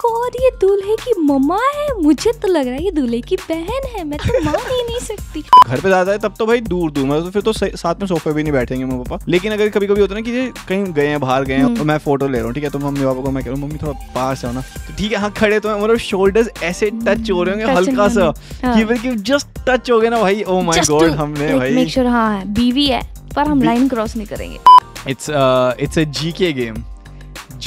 God ये दूल्हे की मम्मा है मुझे तो लग रहा है ये दूल्हे की बहन है मैं तो मान ही नहीं सकती घर पे जाता है तब तो भाई दूर दूर मतलब तो फिर तो साथ में सोफे भी नहीं बैठेंगे मम्मी पापा लेकिन अगर कभी कभी होता है ना कि कहीं गए हैं बाहर गए हैं तो मैं फोटो ले रहा हूँ ठीक है तो मम्मी पापा को मैं कह रहा हूँ मम्मी थोड़ा पास है ना तो ठीक है हाँ खड़े तो मतलब शोल्डर ऐसे टच हम्म, हो रहे होंगे हल्का सा जस्ट हाँ। टच हो गए ना भाई ओ माई गॉड हमने भाई हाँ है बीवी है पर हम लाइन क्रॉस नहीं करेंगे it's it's a GK game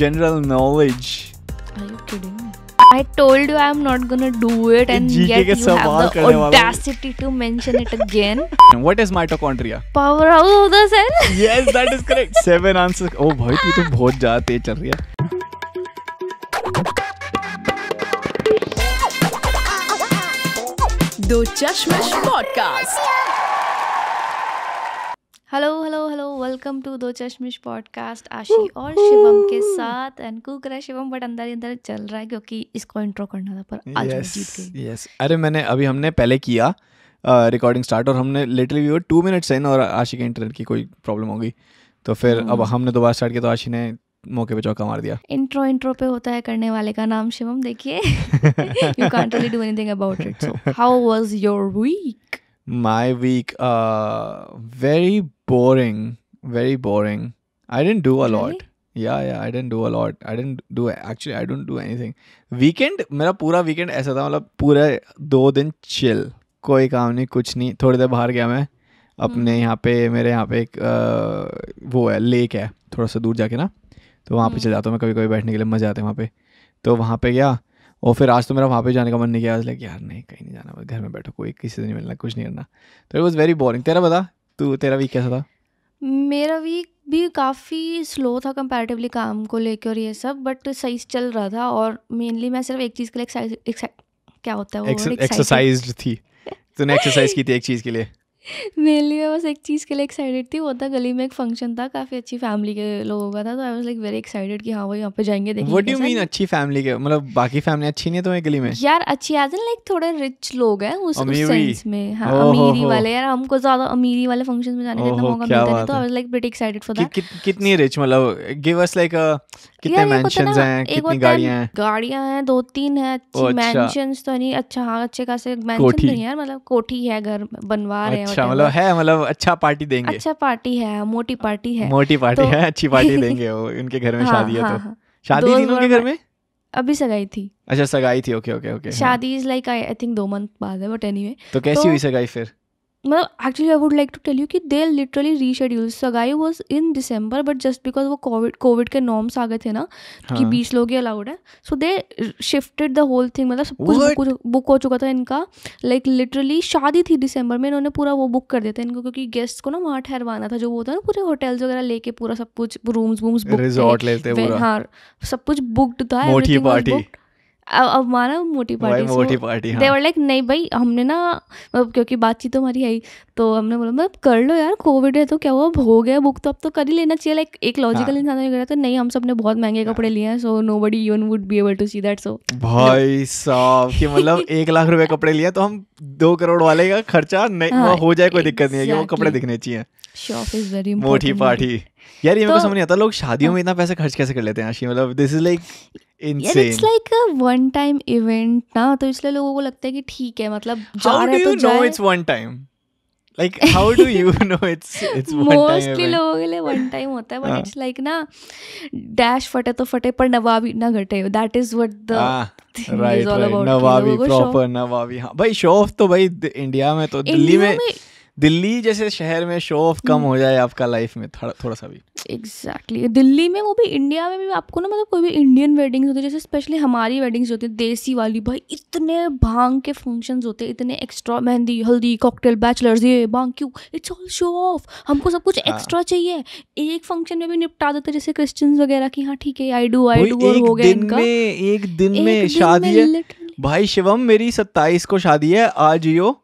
general knowledge Are you kidding me? I told you I'm not gonna do it, and GK yet you have the audacity to mention it again. What is mitochondria? Powerhouse of the cell. yes, that is correct. Seven answers. Oh, भाई तू तो बहुत ज़्यादा तेज चल रही है. दो चश्मश podcast hello hello hello welcome to दो चश्मिश पॉडकास्ट आशी और शिवम के साथ एंड कुक रहा शिवम बट अंदर ही अंदर चल रहा है क्योंकि इसको इंट्रो करना था पर आज yes, जीत यस yes. अरे मैंने अभी हमने पहले किया रिकॉर्डिंग uh, स्टार्ट और हमने literally we two minutes in और आशी के इंटरनेट की कोई प्रॉब्लम होगी तो फिर अब hmm. हमने दोबारा स्टार्ट किया तो आशी ने मौके पे चौका मार दिया इंट्रो इंट्रो पे होता है करने वाले का नाम शिवम देखिए you can't really do anything about it so how was your week my week uh very boring very boring i didn't do a really? lot yeah yeah I didn't do a lot I didn't do actually I don't do anything weekend मेरा पूरा weekend ऐसा था मतलब पूरे दो दिन chill कोई काम नहीं कुछ नहीं थोड़ी देर बाहर गया मैं अपने हम्म। यहाँ पे मेरे यहाँ पे एक आ, वो है लेक है थोड़ा सा दूर जाके ना तो वहाँ पे हम्म। चले जाता हूँ मैं कभी कभी बैठने के लिए मज़ा आते हैं वहाँ पे तो वहाँ पे गया और फिर आज तो मेरा वहाँ पे जाने का मन नहीं किया लाइक यार नहीं कहीं नहीं जाना बस घर में बैठो कोई किसी से नहीं मिलना कुछ नहीं करना तो इट वॉज़ वेरी बोरिंग तेरा बता तू तेरा वीक कैसा था मेरा वीक भी काफ़ी स्लो था कंपैरेटिवली काम को लेकर और ये सब बट सही चल रहा था और मेनली मैं सिर्फ एक चीज़ के लिए एक्सरसाइज क्या होता है एक्सरसाइज थी तूने एक्सरसाइज की थी एक चीज़ के लिए మేలీ was excited there was a function in the street it was a good families people so I was like very excited we go to that what do you mean good families men is the other families not good in the street are good I mean like small rich people in the sense of rich people we go to more rich functions I was like very excited for the how much rich men give us like कितने mansions हैं कितनी गाड़ियां गाड़ियां दो तीन अच्छा। तो नहीं अच्छा हाँ अच्छे खासे तो यार मतलब कोठी है घर बनवा रहे हैं अच्छा मतलब है मतलब अच्छा पार्टी देंगे अच्छा पार्टी है मोटी पार्टी है मोटी पार्टी तो है अच्छी पार्टी देंगे वो उनके घर में हाँ, शादी है हाँ, तो। हाँ। शादी उनके घर में अभी सगाई थी अच्छा सगाई थी ओके ओके ओके शादी इज लाइक आई थिंक दो मंथ बाद है बट एनीवे तो कैसी हुई सगाई फिर मतलब actually I would like to tell you कि दे लिटरली रीशेड्यूल सगाई was in December but just because वो कोविड कोविड के नॉर्म्स आ गए थे ना हाँ. कि बीस लोग ही अलाउड है so they shifted the whole thing मतलब सब कुछ बुक, बुक हो चुका था इनका लाइक like, लिटरली शादी थी दिसंबर में इन्होंने पूरा वो बुक कर दिया था इनको क्योंकि गेस्ट को ना वहाँ ठहरवाना था जो वो था ना पूरे होटल्स वगैरह लेके पूरा सब कुछ रूम्स वूम्स बुक हाँ सब कुछ बुकड था अब माना मोटी पार्टी मोटी पार्टी हाँ। देवर लाइक नहीं भाई हमने ना मतलब क्योंकि बातचीत तो हमारी आई तो हमने बोला मतलब कर लो यार कोविड है तो क्या हुआ हो गया बुक तो अब तो कर ही लेना चाहिए लाइक एक लॉजिकल हाँ। इंसान ये कह तो नहीं हम सब ने बहुत महंगे हाँ। कपड़े लिए हैं सो नो बडी यून would be able to see that so भाई साहब कि मतलब एक लाख रुपए कपड़े लिए तो हम दो करोड़ वाले का खर्चा नहीं हाँ, हो जाए कोई दिक्कत नहीं है वो कपड़े दिखने चाहिए शॉप इज वेरी मोटी पार्टी यार ये तो, मेरे को तो समझ नहीं आता लोग शादियों में हाँ। इतना पैसा खर्च कैसे कर लेते हैं आशी मतलब this is like it's like a one time event ना तो इसलिए लोगों को लगता है कि ठीक है मतलब जा तो no it's one time like how do you know it's it's mostly लोगों के लिए वन टाइम होता है बट इट्स लाइक ना डैश फटे तो फटे पर नवाबी ना घटे दैट इज व्हाट द नवाबी प्रॉपर नवाबी हां भाई शो ऑफ तो भाई इंडिया में तो दिल्ली में दिल्ली जैसे शहर में शो ऑफ कम हम्म। हो जाए आपका लाइफ में थोड़ा थोड़ा सा भी एग्जैक्टली exactly. दिल्ली में वो भी इंडिया में भी आपको ना मतलब कोई भी इंडियन वेडिंग्स होती है जैसे स्पेशली हमारी वेडिंग्स होती है देसी वाली भाई इतने भांग के फंक्शन होते हैं इतने एक्स्ट्रा मेहंदी हल्दी कॉकटेल बैचलर्स ये भांग क्यों इट्स ऑल शो ऑफ हमको सब कुछ एक्स्ट्रा हाँ. चाहिए एक फंक्शन में भी निपटा देते जैसे क्रिश्चन वगैरह की हाँ ठीक है आई डू आई डू हो गया इनका एक दिन में शादी है भाई शिवम मेरी सत्ताईस को शादी है आज यो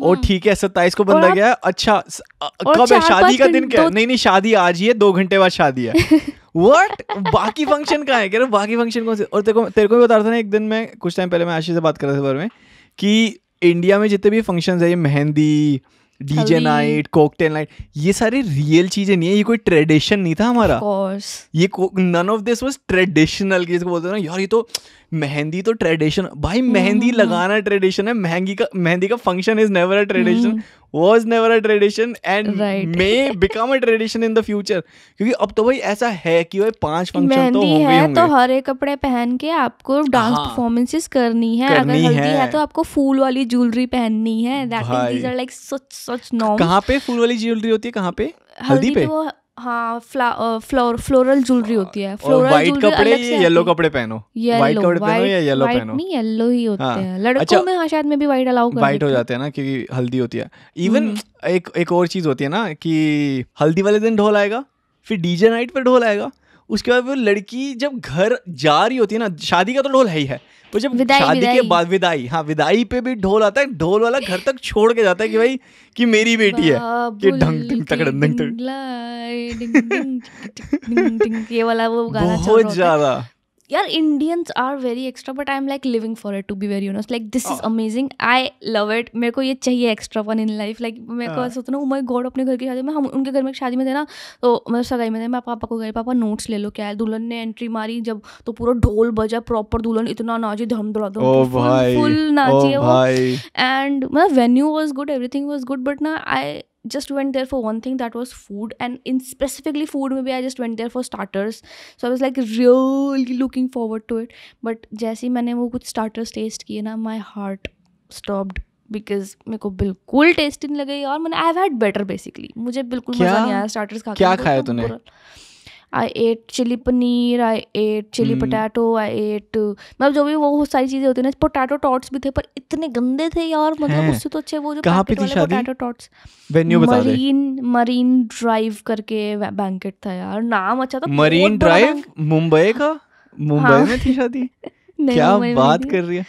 और हाँ। ठीक है सत्ताईस को बंदा गया अच्छा कब है शादी का दिन क्या नहीं नहीं शादी आज ही है दो घंटे बाद शादी है वट बाकी फंक्शन कहाँ है कह रहे बाकी फंक्शन कौन से और तेरे को तेरे को भी बता रहा था ना एक दिन मैं कुछ टाइम पहले मैं आशी से बात कर रहा था बारे में कि इंडिया में जितने भी फंक्शन है ये मेहंदी डीजे नाइट कोकटेल नाइट ये सारे रियल चीजें नहीं है ये कोई ट्रेडिशन नहीं था हमारा ये none of this was traditional बोलते ना यार ये तो मेहंदी तो ट्रेडिशन भाई मेहंदी हम्म, हम्म, हम्म। लगाना ट्रेडिशन है मेहंदी का मेहंदी का function is never a tradition was never a tradition and may become a tradition in the future क्योंकि अब तो भाई ऐसा है कि भाई पांच फंक्शन तो होंगे है तो हर एक कपड़े पहन के आपको डांस हाँ। परफॉर्मेंसेस करनी है अगर हल्दी है।, तो आपको फूल वाली ज्वेलरी पहननी है that is like such such norms कहां पे फूल वाली ज्वेलरी होती है कहां पे हल्दी पे तो हाँ फ्लोर फ्लोरल ज्वेलरी होती है फ्लोरल व्हाइट कपड़े ये येलो कपड़े पहनो व्हाइट कपड़े पहनो या येलो पहनो नहीं येलो ही होते हाँ, हैं लड़कों अच्छा, में हाँ शायद में भी व्हाइट अलाउ कर व्हाइट हो जाते हैं ना क्योंकि हल्दी होती है इवन हम्म। एक एक और चीज होती है ना कि हल्दी वाले दिन ढोल आएगा फिर डीजे नाइट पर ढोल आएगा उसके बाद वो लड़की जब घर जा रही होती है ना शादी का तो ढोल है ही है पर जब विदाई, शादी विदाई। के बाद विदाई हाँ विदाई पे भी ढोल आता है ढोल वाला घर तक छोड़ के जाता है कि भाई कि मेरी बेटी है ये ढंग ढंग तकड़ ढंग ढंग ये वाला वो गाना बहुत ज्यादा यार Indians are very extra but I am like living for it to be very like like this is amazing I love it मेरे को ये चाहिए extra one in life like मेरे को हाँ. ऐसा होता ना गॉड oh अपने घर की शादी में हम उनके घर में शादी में थे ना तो मतलब सगाई में थे मैं पापा को गई पापा नोट्स ले लो क्या है दुल्हन ने एंट्री मारी जब तो पूरा ढोल बजा प्रॉपर दुल्हन इतना नाची धम दुला फुल नाची है वो एंड मतलब venue was good everything was good but ना I just went there for one thing that was food and in specifically food maybe i just went there for starters so i was like really looking forward to it but जैसे ही मैंने वो कुछ starters taste किए ना my heart stopped because मेरे को बिल्कुल tasty नहीं लगे और मैंने I have had better basically मुझे बिल्कुल मजा नहीं आया स्टार्टर्स खा क्या खाया तूने I ate chilli paneer I ate chilli potato I ate मतलब जो भी वो सारी चीज़ें होती है ना पोटैटो टॉट्स भी थे पर इतने गंदे थे यार मतलब उससे तो अच्छे वो जो potato tots Marine Marine Drive करके बैंकेट था यार नाम अच्छा था मरीन ड्राइव मुंबई का मुंबई हाँ। में थी शादी क्या बात कर रही है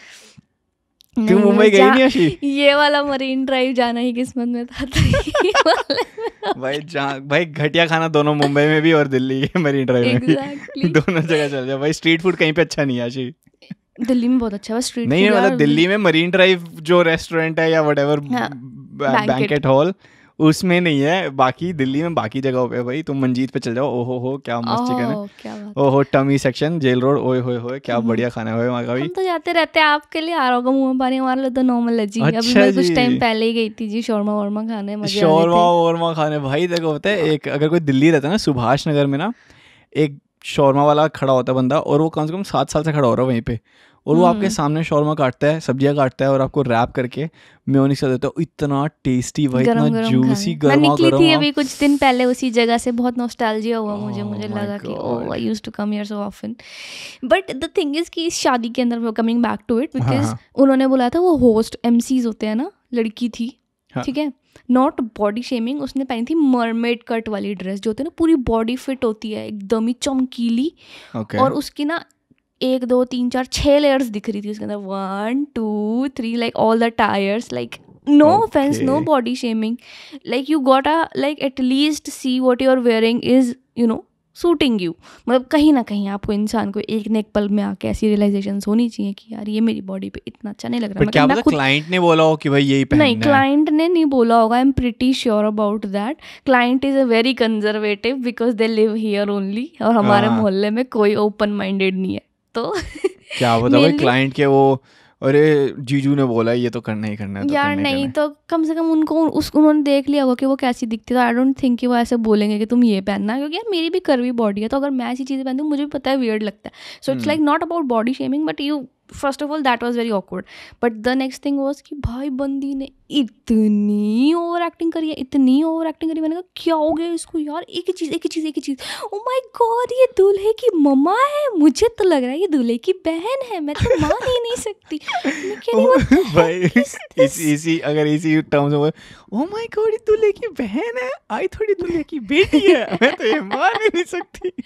क्यों मुंबई गई नहीं अशी ये वाला मरीन ड्राइव जाना ही किस्मत में था तो भाई जहाँ भाई घटिया खाना दोनों मुंबई में भी और दिल्ली के मरीन ड्राइव में भी दोनों जगह चल जाए भाई स्ट्रीट फूड कहीं पे अच्छा नहीं आशी अशी दिल्ली में बहुत अच्छा है स्ट्रीट नहीं मतलब दिल्ली में मरीन ड्राइव जो रेस्टोरेंट है या वट एवर बैंकेट हॉल उसमें नहीं है बाकी दिल्ली में बाकी जगहों पे भाई तुम मंजीत पे चल जाओ ओहो हो क्या मस्त चिकन है ओहो टमी सेक्शन जेल रोड ओए होए होए क्या हम्म। बढ़िया खाना है वहां का भी हम तो जाते रहते हैं आपके लिए आ रहा होगा मुंह पानी हमारे लिए तो नॉर्मल है जी अभी अच्छा मैं कुछ टाइम पहले ही गई थी जी शोरमा वोरमा खाने शोरमा वोरमा खाने भाई देखो होता है एक अगर कोई दिल्ली रहता है ना सुभाष नगर में ना एक शोरमा वाला खड़ा होता है बंदा और वो कम से कम सात साल से खड़ा हो रहा है वहीं पे और वो हम्म। आपके सामने शोरमा काटता है सब्जियां काटता है और आपको रैप करके मेयोनीज का देता है इतना टेस्टी भाई इतना जूसी गर्मा गर्म निकली थी अभी कुछ दिन पहले उसी जगह से बहुत नॉस्टैल्जिया हुआ मुझे oh मुझे लगा कि oh I used to come here so often but the thing is कि इस शादी के अंदर coming back to it because उन्होंने बोला था वो होस्ट एमसीज होते हैं ना लड़की थी हाँ। ठीक है नॉट बॉडी शेमिंग उसने पहनी थी मरमेड कट वाली ड्रेस जो होती है ना पूरी बॉडी फिट होती है एकदम ही चमकीली okay. और उसकी ना एक दो तीन चार छः लेयर्स दिख रही थी उसके अंदर one two three like all the tyres like no offence no body shaming like you got a like at least see what you are wearing is you know suiting you मतलब कहीं ना कहीं आपको इंसान को एक नेक पल में आके ऐसी रियलाइजेशन होनी चाहिए कि यार ये मेरी बॉडी पे इतना अच्छा नहीं लग रहा मतलब क्या खुद क्लाइंट ने बोला हो कि भाई यही पहनना नहीं क्लाइंट ने नहीं बोला होगा I am pretty sure about that client is a very conservative because they live here only और हमारे हाँ। मोहल्ले में कोई ओपन माइंडेड नहीं है तो क्या पता भाई क्लाइंट के वो अरे जीजू ने बोला ये तो करना ही करना है तो यार नहीं करने। तो कम से कम उनको उस उन्होंने देख लिया होगा कि वो कैसी दिखती है तो आई डोंट थिंक कि वो ऐसे बोलेंगे कि तुम ये पहनना क्योंकि यार मेरी भी करवी बॉडी है तो अगर मैं ऐसी चीज़ें पहनती हूँ मुझे भी पता है वियर्ड लगता है so it's like not about body shaming but you first of all that was very awkward but the next thing was कि भाई बंदी ने इतनी ओवर एक्टिंग करी है इतनी ओवर एक्टिंग करी मैंने कहा क्या हो गया इसको यार एक ही चीज़ एक ही चीज़ एक ही चीज़ ओ माई गॉड ये दूल्हे की मम्मा है मुझे तो लग रहा है ये दूल्हे की बहन है मैं तो मान ही नहीं सकती अगर इसी टर्म्स में ओ माई गॉड ये दूल्हे की बहन है आई थोड़ी दूल्हे की बेटी है मैं तो ये मान ही नहीं सकती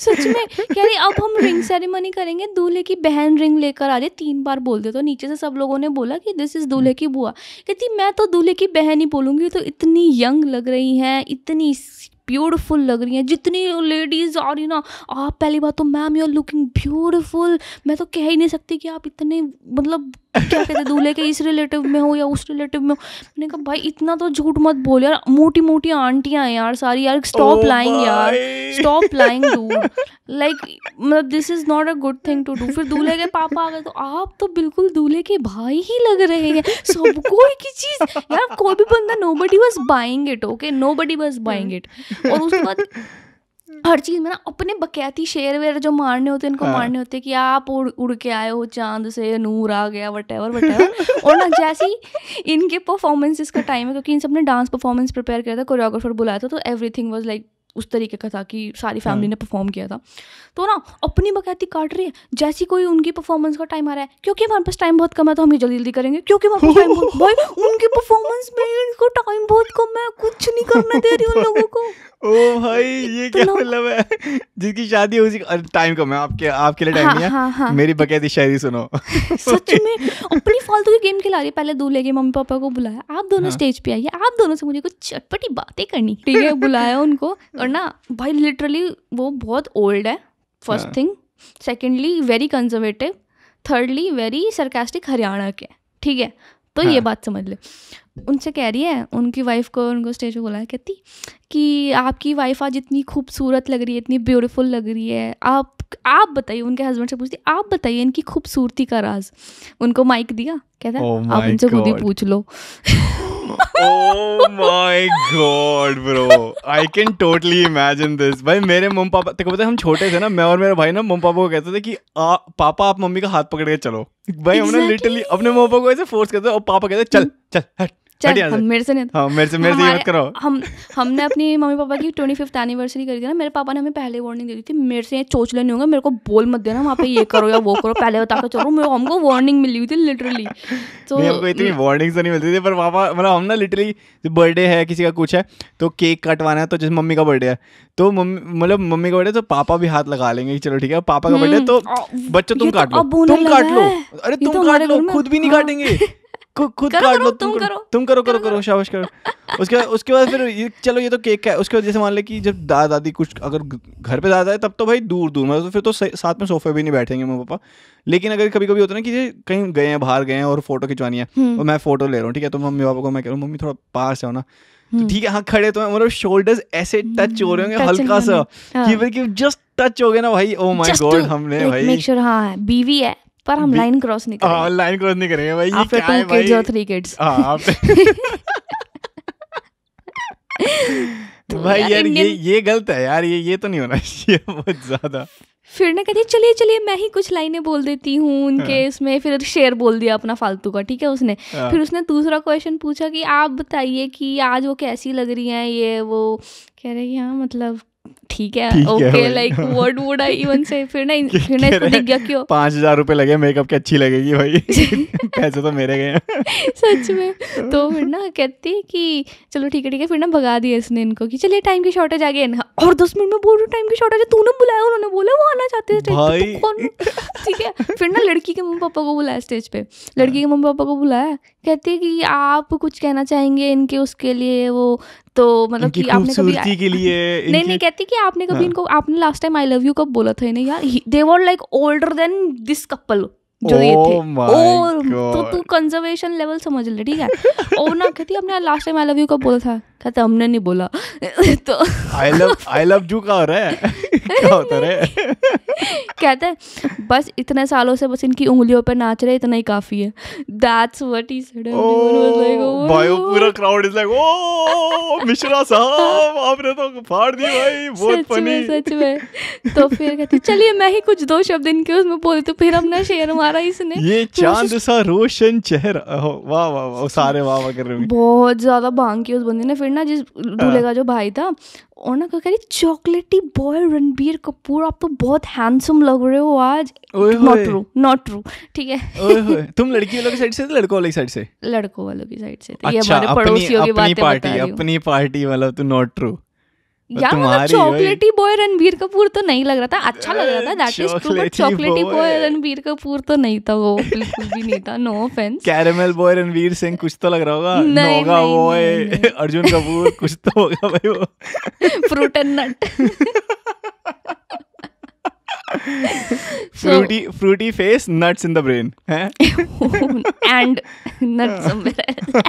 सच में कह रही अब हम रिंग सेरेमनी करेंगे दूल्हे की बहन रिंग लेकर आ रही तीन बार बोल दे तो नीचे से सब लोगों ने बोला कि दिस इज़ हम्म। दूल्हे की बुआ कहती मैं तो दूल्हे की बहन ही बोलूँगी तो इतनी यंग लग रही हैं इतनी ब्यूटीफुल लग रही हैं जितनी लेडीज़ आ रही ना आप पहली बात तो ma'am you are looking beautiful मैं तो कह ही नहीं सकती कि आप इतने मतलब क्या कहते दूल्हे के इस रिलेटिव में हो या उस रिलेटिव में हो मैंने कहा भाई इतना तो झूठ मत बोल यार मोटी मोटी आंटियां यार सारी यार स्टॉप लाइंग oh यार स्टॉप लाइंग डूड लाइक मतलब this is not a good thing to do फिर दूल्हे के पापा आ गए तो आप तो बिल्कुल दूल्हे के भाई ही लग रहे हैं सबको कोई की चीज यार कोई भी बंदा nobody was buying it okay nobody was buying it और उसके बाद हम्म। हर चीज में ना अपने बकैती शेर वेर जो मारने होते हैं इनको हाँ। मारने होते हैं कि आप उड़ उड़ के आए हो चांद से नूर आ गया वट एवर वट एवर और ना जैसी इनके परफॉर्मेंसेस का टाइम है क्योंकि इन सब ने डांस परफॉर्मेंस प्रिपेयर किया था कोरियोग्राफर बुलाया था तो एवरीथिंग वाज लाइक उस तरीके का था कि सारी फैमिली हाँ। ने परफॉर्म किया था तो ना अपनी बकैती काट रही है जैसी कोई उनकी परफॉर्मेंस का टाइम आ रहा है क्योंकि हमारे पास टाइम बहुत कम है तो हम ये जल्दी जल्दी करेंगे क्योंकि हमारे टाइम बहुत भाई उनकी परफॉर्मेंस में इनको टाइम बहुत कम है कुछ नहीं करने दे रही उन लोगों को ओ भाई ये क्या मतलब है जिसकी शादी है उसी टाइम कम है आपके आपके लिए टाइम हाँ, नहीं है हाँ, मेरी बकैती शायरी सुनो सच में अपनी फालतू की गेम खिला रही है पहले दूल्हे के मम्मी पापा को बुलाया आप दोनों स्टेज पे आइए आप दोनों से मुझे कुछ चटपटी बातें करनी ठीक है बुलाया उनको और ना भाई लिटरली वो बहुत ओल्ड है first thing secondly very conservative thirdly very sarcastic Haryana के ठीक है तो हाँ. ये बात समझ ले उनसे कह रही है उनकी वाइफ को उनको स्टेज पे बोला कहती कि आपकी वाइफ आज इतनी खूबसूरत लग रही है इतनी ब्यूटीफुल लग रही है आप आप बताइए उनके हस्बैंड से पूछती आप बताइए इनकी खूबसूरती का राज उनको माइक दिया कहता oh आप उनसे खुद ही पूछ लो my god bro I can totally imagine this भाई मेरे मम पापा तेको पता है हम छोटे थे ना मैं और मेरे भाई ना मम पापा को कहते थे कि आ, पापा आप मम्मी का हाथ पकड़ के चलो भाई exactly. हमने लिटरली अपने मम पापा को ऐसे फोर्स करते और पापा कहते चल चल हट हाँ, हमने अपनी मम्मी पापा की ट्वेंटी फिफ्थ एनिवर्सरी करी थी ना मेरे पापा ने हमें पहले वार्निंग दे दी थी मेरे से ये चोचले नहीं होंगे मेरे को बोल मत देना वहाँ पे ये करो या वो करो पहले बता कर चलो मेरे हमको वार्निंग मिली हुई थी लिटरली तो इतनी वार्निंग नहीं मिलती थी पर पापा मतलब हम ना लिटरली बर्थडे है किसी का कुछ है तो केक कटवाना है तो जैसे मम्मी का बर्थडे है तो मम्मी मतलब मम्मी का बर्थडे तो पापा भी हाथ लगा लेंगे चलो ठीक है पापा का बर्थडे हम्म, तो बच्चों तुम तो काट लो तुम काट लो अरे तो तुम काट लो खुद भी नहीं हाँ। काटेंगे खुद काट लो तुम करो तुम करो करो करो शाबाश करो उसके उसके बाद फिर चलो ये तो केक का है उसके बाद जैसे मान ले कि जब दादा दादी कुछ अगर घर पे दादा है तब तो भाई दूर दूर मतलब फिर तो साथ में सोफे भी नहीं बैठेंगे मम्मी पापा लेकिन अगर कभी कभी होता ना कि कहीं गए हैं बाहर गए हैं और फोटो खिंचवानी है हम्म। और मैं फोटो ले रहा हूँ ठीक है तो मम्मी पापा को मैं कह रहा हूँ मम्मी थोड़ा पास है ना तो हम्म। ठीक है हाँ खड़े तो मतलब शोल्डर्स ऐसे टच हम्म, हो रहे होंगे हल्का सा हाँ। कि जस्ट टच हो गए ना भाई ओ माय गॉड हमने भाई मेक श्योर हाँ, बीवी है पर हम लाइन क्रॉस नहीं हाँ, करेंगे हां लाइन क्रॉस नहीं करेंगे भाई आफ्टर टू किड्स और थ्री किड्स हां तो भाई यार, यार ये ये गलत है यार ये ये तो नहीं होना चाहिए बहुत ज्यादा फिर ना कहती चलिए चलिए मैं ही कुछ लाइनें बोल देती हूँ उनके हाँ। इसमें फिर शेयर बोल दिया अपना फालतू का ठीक है उसने हाँ। फिर उसने दूसरा क्वेश्चन पूछा कि आप बताइए कि आज वो कैसी लग रही हैं ये वो कह रही कि हाँ मतलब ठीक है okay like what would I even say फिर ना फिर ना इसको दिख गया क्यों पांच हजार रुपए लगे मेकअप की अच्छी लगेगी भाई पैसे तो मेरे गए सच में तो फिर ना कहती है कि चलो ठीक है ठीक है फिर ना भगा दिया इसने इनको कि चलिए टाइम की शॉर्टेज आ गई और दस मिनट में बोल रहा टाइम की शॉर्टेज है तूने बुलाया उन्होंने बोला वो आना चाहते थे ठीक है फिर ना लड़की के मम्मी पापा को बुलाया स्टेज पे लड़की के मम्मी पापा को बुलाया कहती है कि आप कुछ कहना चाहेंगे इनके उसके लिए वो तो मतलब कि आपने कभी के लिए नहीं नहीं कहती कि कि आपने कभी हाँ। इनको आपने last time I love you कब बोला था इन्हें यार they were like older than this couple जो ये थे ओ oh तो तू कंजर्वेशन लेवल समझ ले ठीक है और ना कहती आपने last time I love you कब बोला था कहते हमने नहीं बोला तो आई लव आई लव जू का हो रहा है क्या होता रहे कहते बस इतने सालों से बस इनकी उंगलियों पर नाच रहे इतना ही काफी है दैट्स व्हाट ही सेड भाई पूरा crowd is like oh Mishra साहब आपने तो फाड़ दी भाई बहुत फनी सच में तो फिर कहते चलिए मैं ही कुछ दो शब्द इनके उसमें बोल तो फिर हमने शेर मारा इसने ये तो चांद सा रोशन चेहरा वाह वाह वाह सारे वाह वाह कर रहे हैं बहुत ज्यादा भांग की उस बंदी ने फिर फिर ना जिस हाँ। दूल्हे का जो भाई था और ना कह रही चॉकलेटी बॉय रणबीर कपूर आप तो बहुत हैंडसम लग रहे हो आज नॉट ट्रू नॉट ट्रू ठीक है तुम लड़की वालों की साइड से लड़कों वाली साइड से लड़कों वालों की साइड से ये अच्छा, हमारे पड़ोसियों की बातें पार्टी अपनी पार्टी वाला तू नॉट ट्रू तो यार मतलब चॉकलेटी बॉय रणबीर कपूर तो नहीं लग रहा था अच्छा लग रहा था that is true but chocolatey boy Ranbir Kapoor तो नहीं था वो बिल्कुल भी नहीं था no offence caramel boy Ranveer Singh कुछ तो लग रहा होगा नोगा बॉय अर्जुन कपूर कुछ तो होगा भाई वो fruit and nut Frooti Frooti face nuts in the brain and nuts somewhere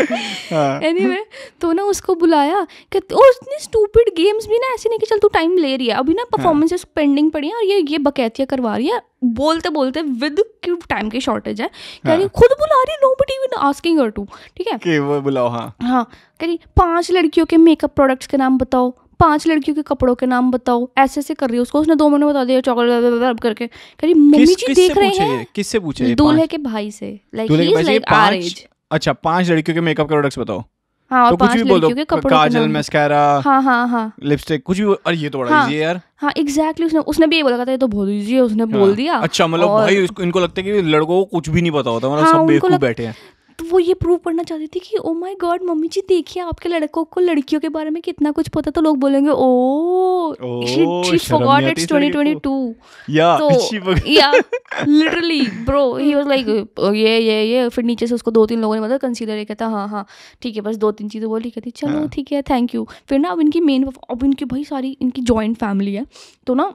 any हाँ। वे तो ना उसको बुलाया कि और इतनी स्टूपिड गेम्स भी ना ऐसे नहीं कि चल तू टाइम ले रही है अभी ना परफॉर्मेंसेस हाँ। पेंडिंग पड़ी हैं और ये ये बकैतियाँ करवा रही है बोलते बोलते विद कि टाइम की शॉर्टेज है कह रही हाँ। खुद बुला रही no but even asking her to ठीक है कि वो बुलाओ हाँ हाँ कह रही पाँच लड़कियों के मेकअप प्रोडक्ट्स के नाम बताओ पांच लड़कियों के कपड़ों के नाम बताओ ऐसे ऐसे कर रही है उसको उसने दो मिनट बता दिया चॉकलेट करके कह रही मम्मी जी देख रहे हैं किससे पूछे दूल्हे के भाई से लाइक लाइक आवर एज अच्छा पांच लड़कियों के मेकअप के प्रोडक्ट्स बताओ हाँ, तो कुछ भी बोल दो काजल मस्कारा हाँ हाँ हाँ लिपस्टिक कुछ भी और ये तो बड़ा इजी हाँ। है यार हाँ एग्जैक्टली exactly, उसने उसने भी ये बोला था ये तो बहुत इजी है उसने हाँ, बोल दिया अच्छा मतलब और... भाई इसको इनको लगता है कि लड़कों को कुछ भी नहीं पता होता मतलब हाँ, सब बेवकूफ बैठे हैं तो वो ये प्रूव करना चाहती थी कि oh my god mummy ji देखिए आपके लड़कों को लड़कियों के बारे में कितना कुछ पता तो लोग बोलेंगे ओ शी फॉरगॉट इट्स 2022 या तो, या literally bro he was like ये ये ये फिर नीचे से उसको दो तीन लोगों ने मतलब कंसीडर किया था हाँ हाँ ठीक है बस दो तीन चीज़ें बोली कहती चलो हाँ। ठीक है थैंक यू फिर ना अब इनकी मेन अब इनकी भाई सारी इनकी जॉइंट फैमिली है तो ना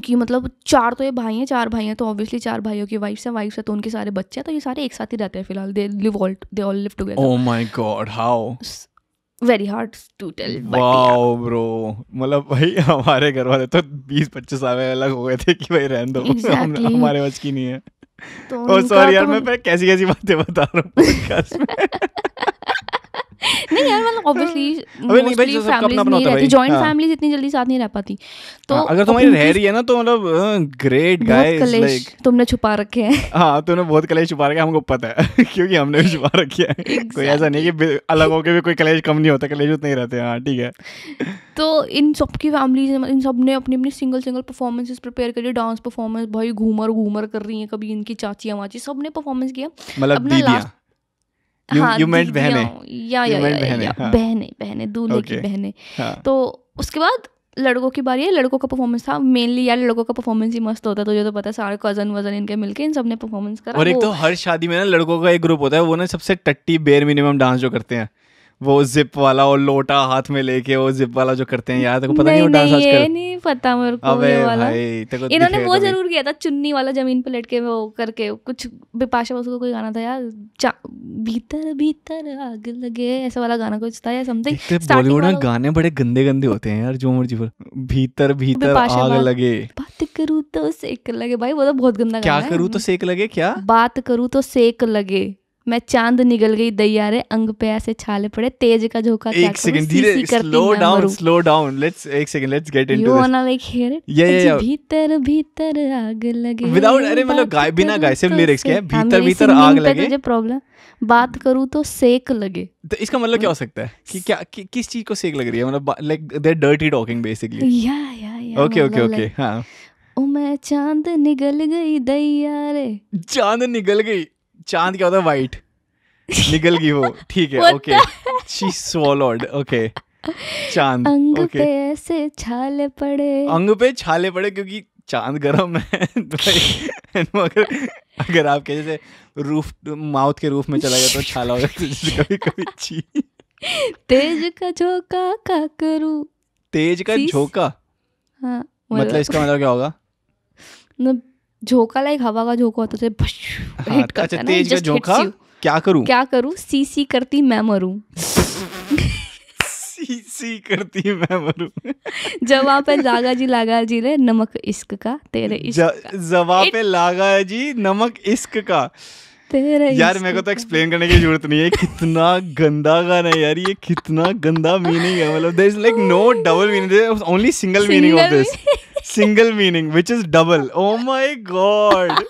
कि मतलब चार तो ये भाई हैं चार भाई हैं तो ऑब्वियसली चार भाइयों की वाइफ्स हैं वाइफ्स हैं तो उनके सारे बच्चे हैं तो ये सारे एक साथ ही रहते हैं फिलहाल they live all they all live together oh my god how very hard to tell wow bro मतलब भाई हमारे घर वाले तो 20 25 साल में अलग हो गए थे कि भाई रहने दो exactly. हमारे बच की नहीं है तो सॉरी oh, यार तो मैं कैसी कैसी बातें बता रहा हूँ नहीं यार मतलब ऑब्वियसली मोस्टली फैमिलीज नहीं रहती जॉइंट फैमिलीज हाँ। इतनी जल्दी साथ नहीं रह पाती तो हाँ, अगर तुम्हारी रह रही है ना तो मतलब ग्रेट गाइस लाइक तुमने छुपा रखे हैं हां तूने बहुत कलेश छुपा रखे हमको पता है क्योंकि हमने भी छुपा रखे हैं कोई ऐसा नहीं कि अलग होकर भी कोई कलेश कम नहीं होता कलेश उतने ही रहते हैं हां ठीक है तो इन सब की फैमिलीज इन सब ने अपनी अपनी सिंगल सिंगल परफॉर्मेंसेस प्रिपेयर कर करी डांस परफॉर्मेंस भाई घूमर घूमर कर रही हैं कभी इनकी चाची हमाची सब ने परफॉर्मेंस किया मतलब अपना लास्ट बहने हाँ, बहने हाँ। की बहने हाँ। तो उसके बाद लड़कों की बारी है लड़कों का परफॉर्मेंस था मेनली यार लड़कों का परफॉर्मेंस ही मस्त होता है तुझे तो पता है सारे कजन वजन इनके मिलके इन सब ने परफॉर्मेंस करा और एक तो हर शादी में ना लड़कों का एक ग्रुप होता है वो ना सबसे टट्टी बेर मिनिमम डांस जो करते हैं वो जिप वाला और लोटा हाथ में लेके वो जिप वाला जो करते हैं यार तेको पता नहीं, नहीं नहीं, नहीं, नहीं पता मेरे को अबे ये वाला इन्होंने वो तो जरूर किया था चुन्नी वाला जमीन पे लटके वो करके कुछ बिपाशा बसु कोई गाना था यार भीतर भीतर आग लगे ऐसा वाला गाना कुछ था या समथिंग बॉलीवुड में गाने बड़े गंदे गंदे होते हैं यार जो मर्जी पर भीतर भीतर आग लगे बात करूँ तो सेक लगे भाई वो तो बहुत गंदा क्या करूँ तो सेक लगे क्या बात करूँ तो सेक लगे मैं चांद निकल गई दैया रे अंग पे ऐसे छाले पड़े तेज का झोंका एक सेकंड धीरे slow down slow down let's एक second let's get into this you want like hear it yeah yeah भीतर भीतर आग लगे विदाउट अरे मतलब गाय बिना गाय सिर्फ लिरिक्स तो के हाँ, भीतर भीतर आग लगे मुझे प्रॉब्लम बात करूं तो सेक लगे तो इसका मतलब क्या हो सकता है कि क्या किस चीज को सेक लग रही है मतलब like they are dirty talking basically yeah yeah या ओके ओके ओके हां ओ मैं चांद निकल गई दैया रे चांद निकल गई चांद क्या होता है वाइट निकल गई वो ठीक है ओके शी स्वॉलोड ओके चांद अंग okay. पे ऐसे छाले पड़े अंग पे छाले पड़े क्योंकि चांद गर्म है तो अगर अगर आप जैसे रूफ माउथ के रूफ में चला गया तो छाला हो जाता तो कभी कभी ची तेज का झोंका का करू तेज का झोंका हाँ मतलब इसका मतलब क्या होगा मतलब झोंका लाइक हवा का झोंका होता था तो हाँ, अच्छा, हिट करता है तेज का झोंका क्या करूं क्या करूं सी सी करती मैं मरूं सी सी करती मैं मरूं जवाब पे लागा जी लागा जी रे नमक इश्क का तेरे इश्क जवाब पे लागा जी नमक इश्क का तेरे यार मेरे को तो एक्सप्लेन करने की जरूरत नहीं है कितना गंदा गाना है यार ये कितना गंदा मीनिंग है मतलब there is like no double meaning there is only single meaning of this single meaning, which is double. Oh my god.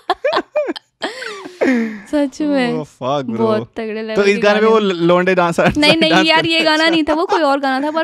सच में बहुत तगड़े लगे तो इस गाने में वो लोंडे डांसर नहीं नहीं यार ये गाना नहीं था वो कोई और गाना था पर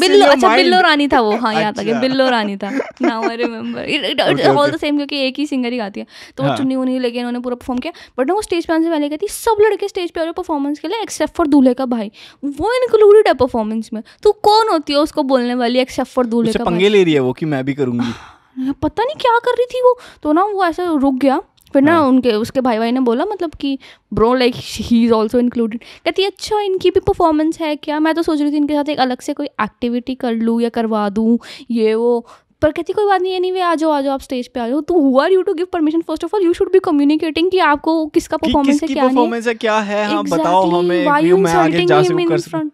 बिल्लो अच्छा बिल्लो रानी था वो हाँ याद आ गया अच्छा। बिल्लो रानी था now I remember all the same क्योंकि एक ही सिंगर ही गाती है तो वो हाँ। चुन्नी उन्नी लेके इन्होंने पूरा परफॉर्म किया बट ना वो स्टेज पे आने से पहले कहती सब लड़के स्टेज पे आ परफॉर्मेंस के लिए एक्सेप्ट फॉर दूल्हे का भाई वो इंक्लूडेड है परफॉर्मेंस में तो कौन होती है उसको बोलने वाली एक्सेप्ट फॉर दूल्हे का पंगे ले रही है वो कि मैं भी करूंगी हाँ, पता नहीं क्या कर रही थी वो तो ना वो ऐसे रुक गया फिर ना हाँ। उनके उसके भाई भाई ने बोला मतलब कि bro like he is also included कहती अच्छा इनकी भी परफॉर्मेंस है क्या मैं तो सोच रही थी इनके साथ एक अलग से कोई एक्टिविटी कर लूँ या करवा दूँ ये वो पर कहती कोई बात नहीं एनी वे आ जाओ आ जाओ आप स्टेज पे आ जाओ तो who are you to give permission first of all you should be communicating कि आपको किसका परफॉर्मेंस है क्या परफॉर्मेंस है क्या है हां exactly, बताओ हमें मैं आगे जा सकूं कर सकूं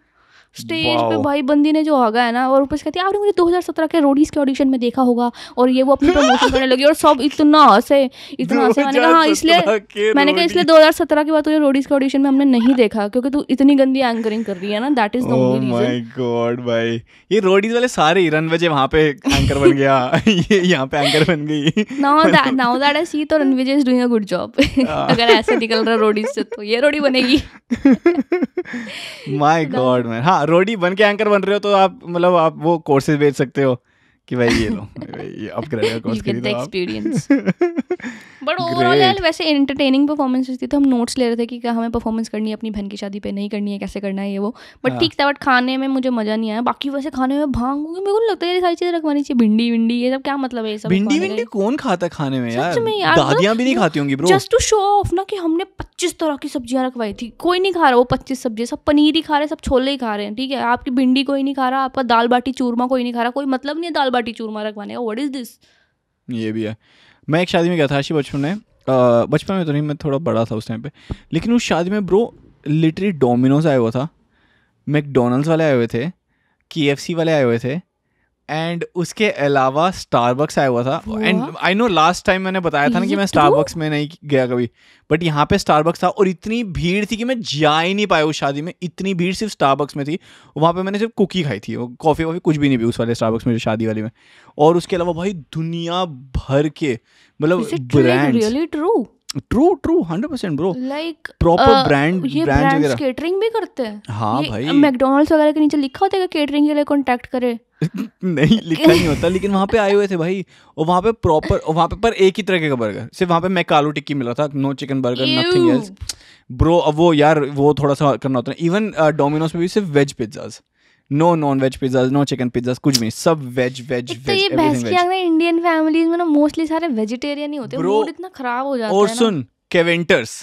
स्टेज पे भाई बंदी ने जो आगा है ना और ऊपर से कहती है आपने मुझे 2017 के रोडीज के ऑडिशन में देखा होगा और ये वो अपनी प्रमोशन करने लगी और सब इतना हंसे इतना हंसे मैंने कहा हाँ इसलिए मैंने कहा इसलिए 2017 के बाद तुझे तो रोडीज के ऑडिशन में हमने नहीं देखा क्योंकि तू इतनी गंदी एंकरिंग कर रही है ना that is the my god भाई ये रोडीज वाले सारे ही रणविजय वहां पे एंकर बन गया ये यहां पे एंकर बन गई now that now that I see तो Rannvijay is doing a good job अगर ऐसे निकल रहा रोडीज से तो ये रोडी बनेगी माय गॉड मैन हां रोडी हाँ, बन के एंकर बन रहे हो तो आप मतलब आप वो कोर्सेज भेज सकते हो कि भाई ये लो अपग्रेड कर कोर्स खरीदो आप एक्सपीरियंस बट ओवरऑल यार वैसे एंटरटेनिंग परफॉर्मेंस थी तो हम नोट्स ले रहे थे कि हमें परफॉर्मेंस करनी है अपनी बहन की शादी पे नहीं करनी है कैसे करना है ये वो बट हाँ। ठीक था बट खाने में मुझे मजा नहीं आया बाकी वैसे खाने में भांग होगी मेरे को लगता है ये सारी चीजें रखवानी चाहिए भिंडी विंडी ये सब क्या मतलब है ये सब भिंडी विंडी कौन खाता है खाने में यार दादियां मतलब भी नहीं खाती होंगी bro just to show off ना कि हमने पच्चीस तरह की सब्जियां रखवाई थी कोई नहीं खा रहा वो पच्चीस सब्जियां सब पनीर ही खा रहे सब छोले ही खा रहे हैं ठीक है आपकी भिंडी कोई नहीं खा रहा आपका दाल बाटी चूरमा कोई नहीं खा रहा कोई मतलब नहीं है दाल बाटी चूरमा रखवाने का वट इज दिस ये भी है मैं एक शादी में गया था आशी बचपन में बचपन में तो नहीं मैं थोड़ा बड़ा था उस टाइम पे लेकिन उस शादी में ब्रो लिटरी डोमिनोज आया हुआ था मैकडोनल्ड्स वाले आए हुए थे के वाले आए हुए थे एंड उसके अलावा स्टारबक्स आया हुआ था and I know last time मैंने बताया था ना कि मैं स्टारबक्स में नहीं गया कभी बट यहाँ पे स्टारबक्स था और इतनी भीड़ थी कि मैं जा ही नहीं पाया उस शादी में इतनी भीड़ सिर्फ स्टारबक्स में थी वहाँ पे मैंने सिर्फ कुकी खाई थी कॉफ़ी वॉफ़ी कुछ भी नहीं पी उस वाले स्टारबक्स में शादी वाली में और उसके अलावा भाई दुनिया भर के मतलब brand really true true true hundred percent bro like proper brand ये केटरिंग भी करते हैं हाँ भाई मैकडोनल्ड्स वगैरह के नीचे लिखा होता है केटरिंग के लिए कॉन्टेक्ट करे नहीं लिखा नहीं होता लेकिन वहाँ पे आए हुए थे भाई और वहाँ पे प्रॉपर और वहाँ पे पर एक ही तरह का बर्गर सिर्फ वहाँ पे मैं कालू टिक्की मिला था no chicken burger nothing else bro अब वो यार वो थोड़ा सा करना होता है इवन डोमिनोज uh, में भी सिर्फ veg pizzas no non veg pizza no chicken pizza कुछ भी सब वेज वेज तो वेज ये बेस्ट इंडियन फैमिलीज में ना मोस्टली सारे वेजिटेरियन ही होते हैं मूड इतना खराब हो जाता है और सुन केवेंटर्स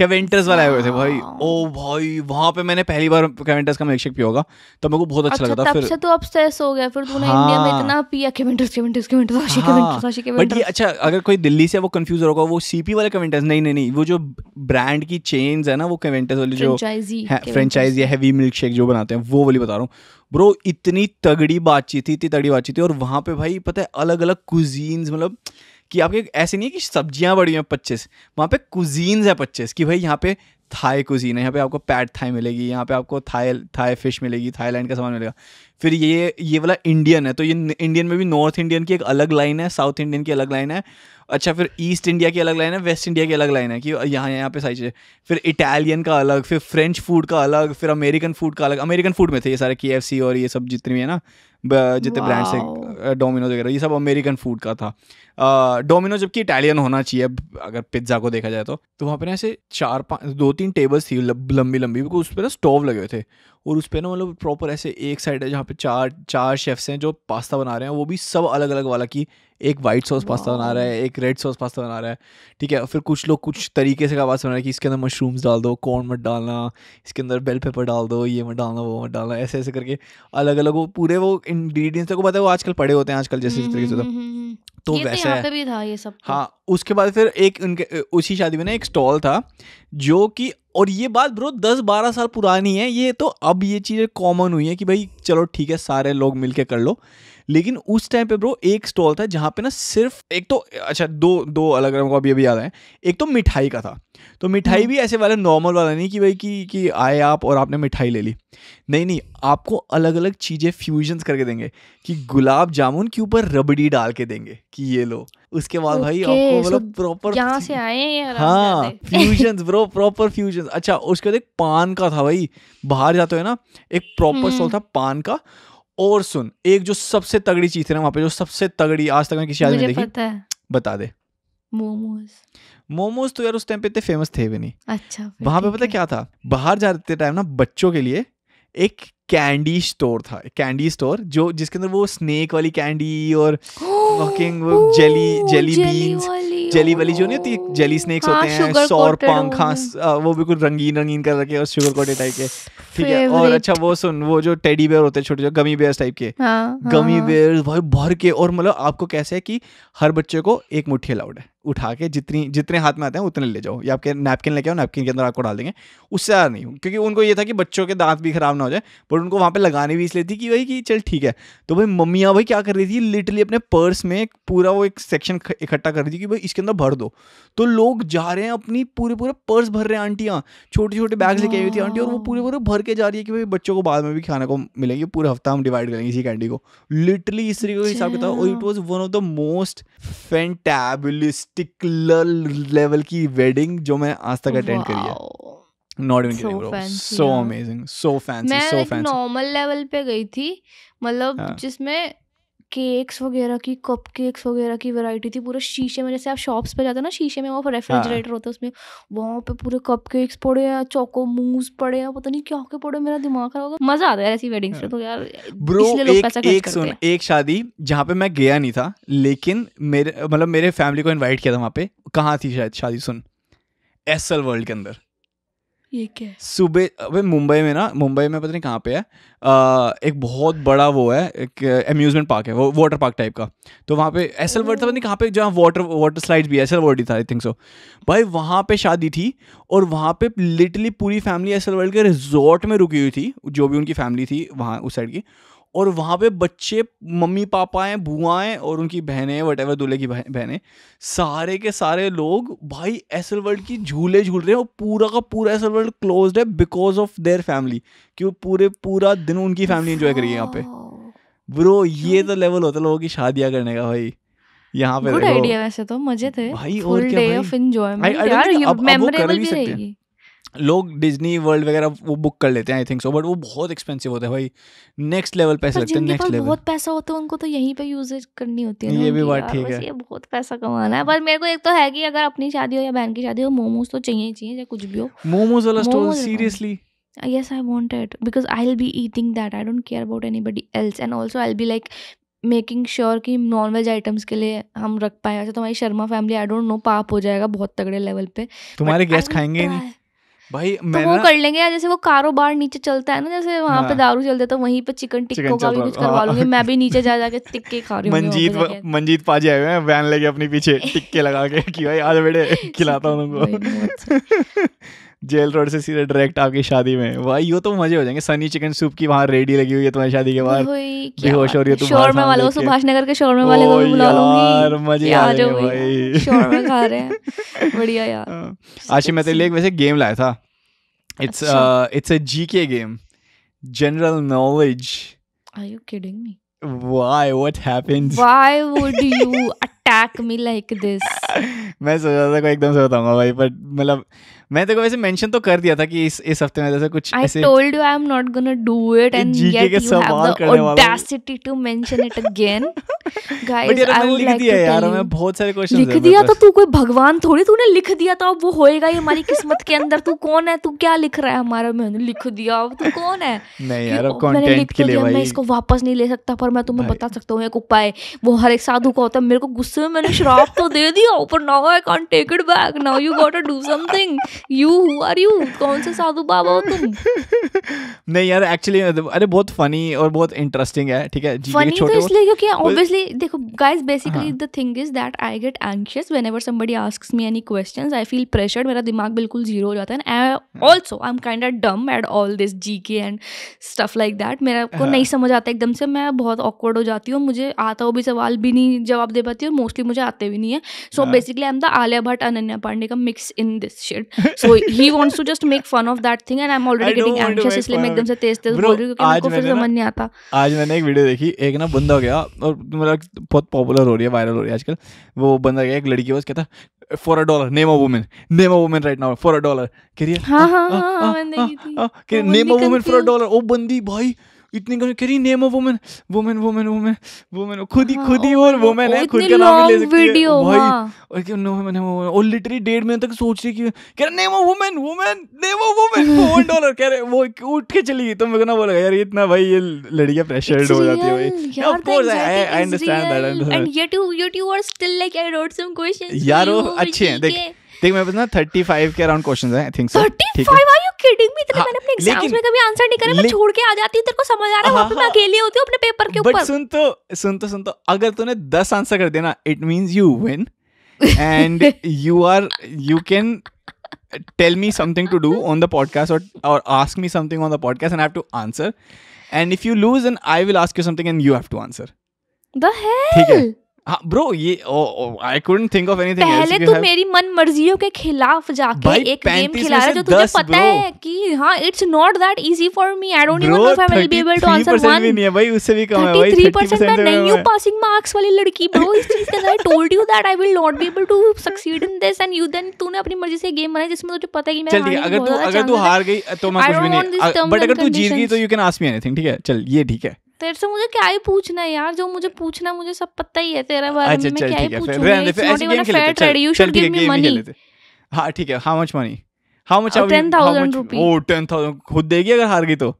केवेंटर्स वाला आए हुए थे भाई हाँ। ओ भाई वहां पे मैंने पहली बार केवेंटर्स का मिल्कशेक पिया होगा तो मेरे को बहुत अच्छा, अच्छा लगा था फिर अच्छा तो ऑब्सेस हो गया फिर तूने हाँ, इंडिया में इतना हाँ। पिया Keventers Keventers Keventers Vashi Keventers Vashi Keventers but ये अच्छा अगर कोई दिल्ली से वो कंफ्यूज होगा वो सीपी वाले केवेंटर्स नहीं नहीं नहीं वो जो ब्रांड की चेन्स है ना वो केवेंटर्स वाली जो फ्रेंचाइजी हैवी मिल्कशेक जो बनाते हैं वो वाली बता रहा हूँ ब्रो इतनी तगड़ी बातचीत थी इतनी तगड़ी बातचीत थी और वहाँ पे भाई पता है अलग अलग कुजीन्स मतलब कि आपके ऐसे नहीं है कि सब्जियाँ बड़ी हैं पच्चीस वहाँ पे कुजीन्स है पच्चीस कि भाई यहाँ पे थाई कुजीन है यहाँ पे आपको पैट थाई मिलेगी यहाँ पे आपको थाई थाई फिश मिलेगी थाईलैंड का सामान मिलेगा फिर ये ये वाला इंडियन है तो ये इंडियन में भी नॉर्थ इंडियन की एक अलग लाइन है साउथ इंडियन की अलग लाइन है अच्छा फिर ईस्ट इंडिया की अलग लाइन है वेस्ट इंडिया की अलग लाइन है कि यहाँ यहाँ पे सारी चीज़ें फिर इटालियन का अलग फिर फ्रेंच फूड का अलग फिर अमेरिकन फूड का अलग अमेरिकन फूड में थे ये सारे के और ये सब जितनी भी है ना जितने ब्रांड्स हैं डोमिनोज वगैरह ये सब अमेरिकन फूड का था डोमिनो जबकि इटालियन होना चाहिए अगर पिज्ज़ा को देखा जाए तो तो वहाँ पर ऐसे चार पाँच दो तीन टेबल्स थी लंबी लंबी उस पर ना स्टोव लगे हुए थे और उस पर ना मतलब प्रॉपर ऐसे एक साइड है जहाँ पे चार चार शेफ्स हैं जो पास्ता बना रहे हैं वो भी सब अलग अलग वाला की एक वाइट सॉस पास्ता बना रहा है एक रेड सॉस पास्ता बना रहा है ठीक है फिर कुछ लोग कुछ तरीके से का पास्ता बना रहे हैं कि इसके अंदर मशरूम्स डाल दो कॉर्न मत डालना इसके अंदर बेल पेपर डाल दो ये मत डालना वो मत डालना ऐसे ऐसे करके अलग अलग वो पूरे वो इन्ग्रीडियंट्स को पता है वो आजकल पड़े होते हैं आजकल जैसे जिस हम्म, तरीके से तो, हम्म, हम्म, तो, तो वैसे है भी था ये सब तो। हाँ उसके बाद फिर एक उनके उसी शादी में ना एक स्टॉल था जो कि और ये बात ब्रो दस बारह साल पुरानी है ये तो अब ये चीज़ें कॉमन हुई है कि भाई चलो ठीक है सारे लोग मिल के कर लो लेकिन उस टाइम पे ब्रो एक स्टॉल था जहाँ पे ना सिर्फ एक तो अच्छा दो दो अलग अलग अभी अभी याद आए एक तो मिठाई का था तो मिठाई हम्म। भी ऐसे वाला नॉर्मल वाला नहीं कि भाई कि कि आए आप और आपने मिठाई ले ली नहीं नहीं आपको अलग अलग चीज़ें फ्यूजन्स करके देंगे कि गुलाब जामुन के ऊपर रबड़ी डाल के देंगे कि ये लो उसके बाद okay, भाई आपको मतलब प्रॉपर से आए हाँ फ्यूजन ब्रो प्रॉपर फ्यूजन अच्छा उसके बाद एक पान का था भाई बाहर जाते हो ना एक प्रॉपर हम्म। स्टॉल था पान का और सुन एक जो सबसे तगड़ी चीज थी ना वहां पे जो सबसे तगड़ी आज तक मैं किसी आदमी देखी पता है। बता दे मोमोज मोमोज तो यार उस टाइम पे इतने फेमस थे भी नहीं अच्छा वहां पे पता क्या था बाहर जाते टाइम ना बच्चों के लिए एक कैंडी स्टोर था कैंडी स्टोर जो जिसके अंदर वो स्नेक वाली कैंडी और फकिंग वो जेली जेली बीन्स जेली वाली जो नहीं होती जेली स्नेक्स हाँ, होते हैं सौर पंख हाँ, हाँ वो बिल्कुल रंगीन रंगीन कर रखे और शुगर कोटेड टाइप के ठीक है और अच्छा वो सुन वो जो टेडी बेयर होते हैं छोटे जो गमी बेयर टाइप के गमी हाँ, बेयर भर के और मतलब आपको कैसे है कि हर बच्चे को एक मुठ्ठी अलाउड है उठा के जितनी जितने हाथ में आते हैं उतने ले जाओ या आपके नैपकिन लेके आओ नैपकिन के अंदर आपको डाल देंगे उससे ज़्यादा नहीं क्योंकि उनको ये था कि बच्चों के दांत भी खराब ना हो जाए बट उनको वहाँ पे लगाने भी इसलिए थी कि भाई कि चल ठीक है तो भाई मम्मियाँ भाई क्या कर रही थी लिटरली अपने पर्स में पूरा वो एक सेक्शन इकट्ठा कर रही थी कि भाई इसके अंदर भर दो तो लोग जा रहे हैं अपनी पूरे पूरे पर्स भर रहे हैं आंटियाँ छोटे छोटे बैग लेके आई हुई थी आंटी और वो पूरे पूरे भर के जा रही है कि भाई बच्चों को बाद में भी खाने को मिलेंगे पूरा हफ्ता हम डिवाइड करेंगे इसी कैंडी को लिटरली इस तरीके का हिसाब किताब और it was one of the most fantabulous stickler level की वेडिंग जो मैं आज तक अटेंड करी है not even kidding bro so amazing so fancy so fancy मैं नॉर्मल लेवल पे गई थी मतलब हाँ। जिसमें केक्स वगैरह की कप केक्स वगैरह की वैरायटी थी पूरे शीशे में जैसे आप शॉप्स पे जाते हो ना शीशे में वो रेफ्रिजरेटर हाँ। होता है उसमें वहाँ पे पूरे कप केक्स पड़े हैं चोको मूव पड़े हैं पता नहीं क्या के पड़े मेरा दिमाग खराब होगा मजा आता है ऐसी वेडिंग हाँ। तो यार ब्रो एक, एक सुन एक शादी जहाँ पे मैं गया नहीं था लेकिन मेरे मतलब मेरे फैमिली को इन्वाइट किया था वहाँ पे कहाँ थी शायद शादी सुन एस वर्ल्ड के अंदर ये क्या सुबह अबे मुंबई में ना मुंबई में पता नहीं कहाँ पे है आ, एक बहुत बड़ा वो है एक अम्यूजमेंट पार्क है वो वाटर पार्क टाइप का तो वहाँ पे एल वर्ड था पता नहीं कहाँ पे जहाँ वाटर वाटर स्लाइड्स भी एसल वर्ड ही था आई थिंक सो भाई वहाँ पे शादी थी और वहाँ पे लिटरली पूरी फैमिली एसल वर्ल्ड के रिजॉर्ट में रुकी हुई थी जो भी उनकी फैमिली थी वहाँ उस साइड की और वहाँ पे बच्चे मम्मी पापाएँ बुआएँ और उनकी बहनें वट एवर दूल्हे की बहनें सारे के सारे लोग भाई एसल वर्ल्ड की झूले झूल रहे हैं और पूरा का पूरा एसल वर्ल्ड क्लोज है बिकॉज ऑफ देयर फैमिली कि वो पूरे पूरा दिन उनकी फैमिली इन्जॉय करी है यहाँ पे ब्रो ये तो लेवल होता लोगों की शादियाँ करने का भाई यहाँ पे गुड आइडिया वैसे तो मजे थे भाई और क्या भाई आई डोंट यार अब मेमोरेबल भी रहेगी लोग डिज्नी वर्ल्ड वगैरह वो बुक कर लेते हैं आई थिंक सो बट वो बहुत एक्सपेंसिव होते हैं भाई नेक्स्ट लेवल पैसे लगते हैं नेक्स्ट लेवल बहुत पैसा होता है उनको तो यहीं पे यूजेज करनी होती है ये भी बात ठीक है ये बहुत पैसा कमाना है पर मेरे को एक तो है कि अगर अपनी शादी हो या बहन की शादी हो मोमोज तो चाहिए ही चाहिए या कुछ भी हो मोमोज वाला store seriously yes I yes it because I will be eating that I don't care about about anybody else and also i'll be like making sure कि नॉन वेज आइटम्स के लिए हम रख पाए ऐसे तो हमारी Sharma family I don't know पाप हो जाएगा बहुत तगड़े लेवल पे तुम्हारे गेस्ट खाएंगे नहीं भाई मैं तो वो कर लेंगे या जैसे वो कारोबार नीचे चलता है ना जैसे वहाँ हाँ। पे दारू चलते तो वहीं पे चिकन टिक्को का भी कुछ करवा हाँ। लूंगी मैं भी नीचे जा जाके टिक्के खा रही हूँ मंजीत मंजीत पाजी आए हुए हैं वैन लेके अपने पीछे टिक्के लगा के कि भाई आज बेटे खिलाता हूँ तुमको जेल रोड से सीधे डायरेक्ट आपकी शादी में भाई यो तो मजे हो जाएंगे सनी चिकन सूप की वहां रेडी लगी हुई है तुम्हारी शादी के बाद बेहोश हो रही है तुम में वाले सुभाष नगर के शोर में वाले को भी बुला लूंगी यार मजे आ रहे हैं भाई शोर में खा रहे हैं बढ़िया यार हाँ। आशी मैं तेरे लिए एक वैसे गेम लाया था it's it's a GK game general knowledge are you kidding me why what happens why would you attack me like this. मैं सोचा था कोई एकदम से बताऊंगा भाई बट मतलब मैं तो वैसे मेंशन तो कर दिया था कि इस इस हफ्ते में जैसे कुछ I ऐसे told you I'm not gonna do it and GK yet के you सवाल have the करने वाला audacity to mention it again. Guys, यार I would लिख दिया यार मैं बहुत सारे क्वेश्चन लिख दिया तो तू कोई भगवान थोड़ी तूने लिख दिया तो अब वो होएगा ये हमारी किस्मत के अंदर तू कौन है तू क्या लिख रहा है हमारा मैंने लिख दिया अब तू कौन है नहीं यार अब कंटेंट तो के लिए भाई मैं इसको वापस नहीं ले सकता पर मैं तुम्हें बता सकता हूं एक उपाय वो हर एक साधु का होता है मेरे को गुस्से में मैंने शराब तो दे दिया ऊपर now I can't take it back now you got do something you who are you कौन से साधु बाबा हो तुम नहीं यार एक्चुअली अरे बहुत फनी और बहुत इंटरेस्टिंग है ठीक है फनी तो इसलिए क्योंकि ऑब्वियसली देखो guys basically the thing is that I get anxious whenever somebody asks me any questions I feel pressure मेरा दिमाग बिल्कुल जीरो हो जाता है and also I am kind of dumb at all this GK and stuff like that मेरा को हाँ। नहीं समझ आता एकदम से मैं बहुत ऑकवर्ड हो जाती हूँ मुझे आता वो भी सवाल भी नहीं जवाब दे पाती हूँ मोस्टली मुझे आते भी नहीं है so basically I am the Alia Bhatt Ananya Pandey का mix in this shade so he wants to just make fun of that thing and I am already getting anxious इसलिए मैं एकदम से तेज तेज बोल रही हूं क्योंकि मुझे समझ नहीं आता आज मैंने एक वीडियो देखी एक ना बंदा हो गया और मेरा मतलब बहुत पॉपुलर हो रही है वायरल हो रही है आजकल वो बंदा गया एक लड़की बस कहता for a dollar name a women name a women right now for a dollar करिए name a women for a dollar ओ बंदी भाई इतनी कह रही name of women women women women women खुद ही हाँ, खुद ही और वुमेन है खुद का नाम ले सकती है भाई हाँ। और कि नो मैंने वो और लिटरली डेढ़ महीने तक सोच रही कि कह रहा name of women women name of women for dollar कह रहे वो उठ के चली गई तो मैं को ना बोला यार इतना भाई ये लड़कियां प्रेशर्ड हो जाती है भाई of course I I understand that and you you are still like I wrote some questions यार वो अच्छे हैं देख देख मेरे पास थर्टी फाइव के अराउंड क्वेश्चन है think so thirty five are you kidding me इतने हाँ, मैंने अपने एग्जाम्स में कभी आंसर नहीं करा मैं छोड़ के आ जाती हूं तेरे को समझ आ रहा है हाँ, हाँ, मैं अकेली होती हूं अपने पेपर के ऊपर बट सुन तो सुन तो सुन तो अगर तूने 10 आंसर कर देना it means you win and you are you can tell me something to do on the podcast और ask me something on the podcast and I have to answer and if you lose and I will ask you something and you have to answer the hell ठीक है हाँ bro ये I couldn't think of anything पहले तो have... मेरी मन मर्जियों के खिलाफ जाके एक गेम खिला रहा है जो तुझे पता है कि हाँ it's not that easy for me I don't even know if I will be able to answer one भी नहीं है भाई उससे भी कम है भाई 33% मैं नहीं हूं पासिंग मार्क्स वाली लड़की ब्रो इस चीज के I told you that I will not be able to succeed in this and you then तूने अपनी मर्जी से गेम बनाया जिसमें तुझे पता है कि मैं चल अगर तू अगर तू हार गई तो मैं कुछ भी नहीं बट अगर तू जीत गई तो you can ask me anything ठीक है चल ये ठीक है तेरे से मुझे क्या ही पूछना है यार जो मुझे पूछना मुझे सब पता ही है तेरा बारे में अच्छा, क्या ही पूछूंगी हाँ ठीक है how much money how much ten thousand rupees ten thousand खुद देगी अगर हार गई तो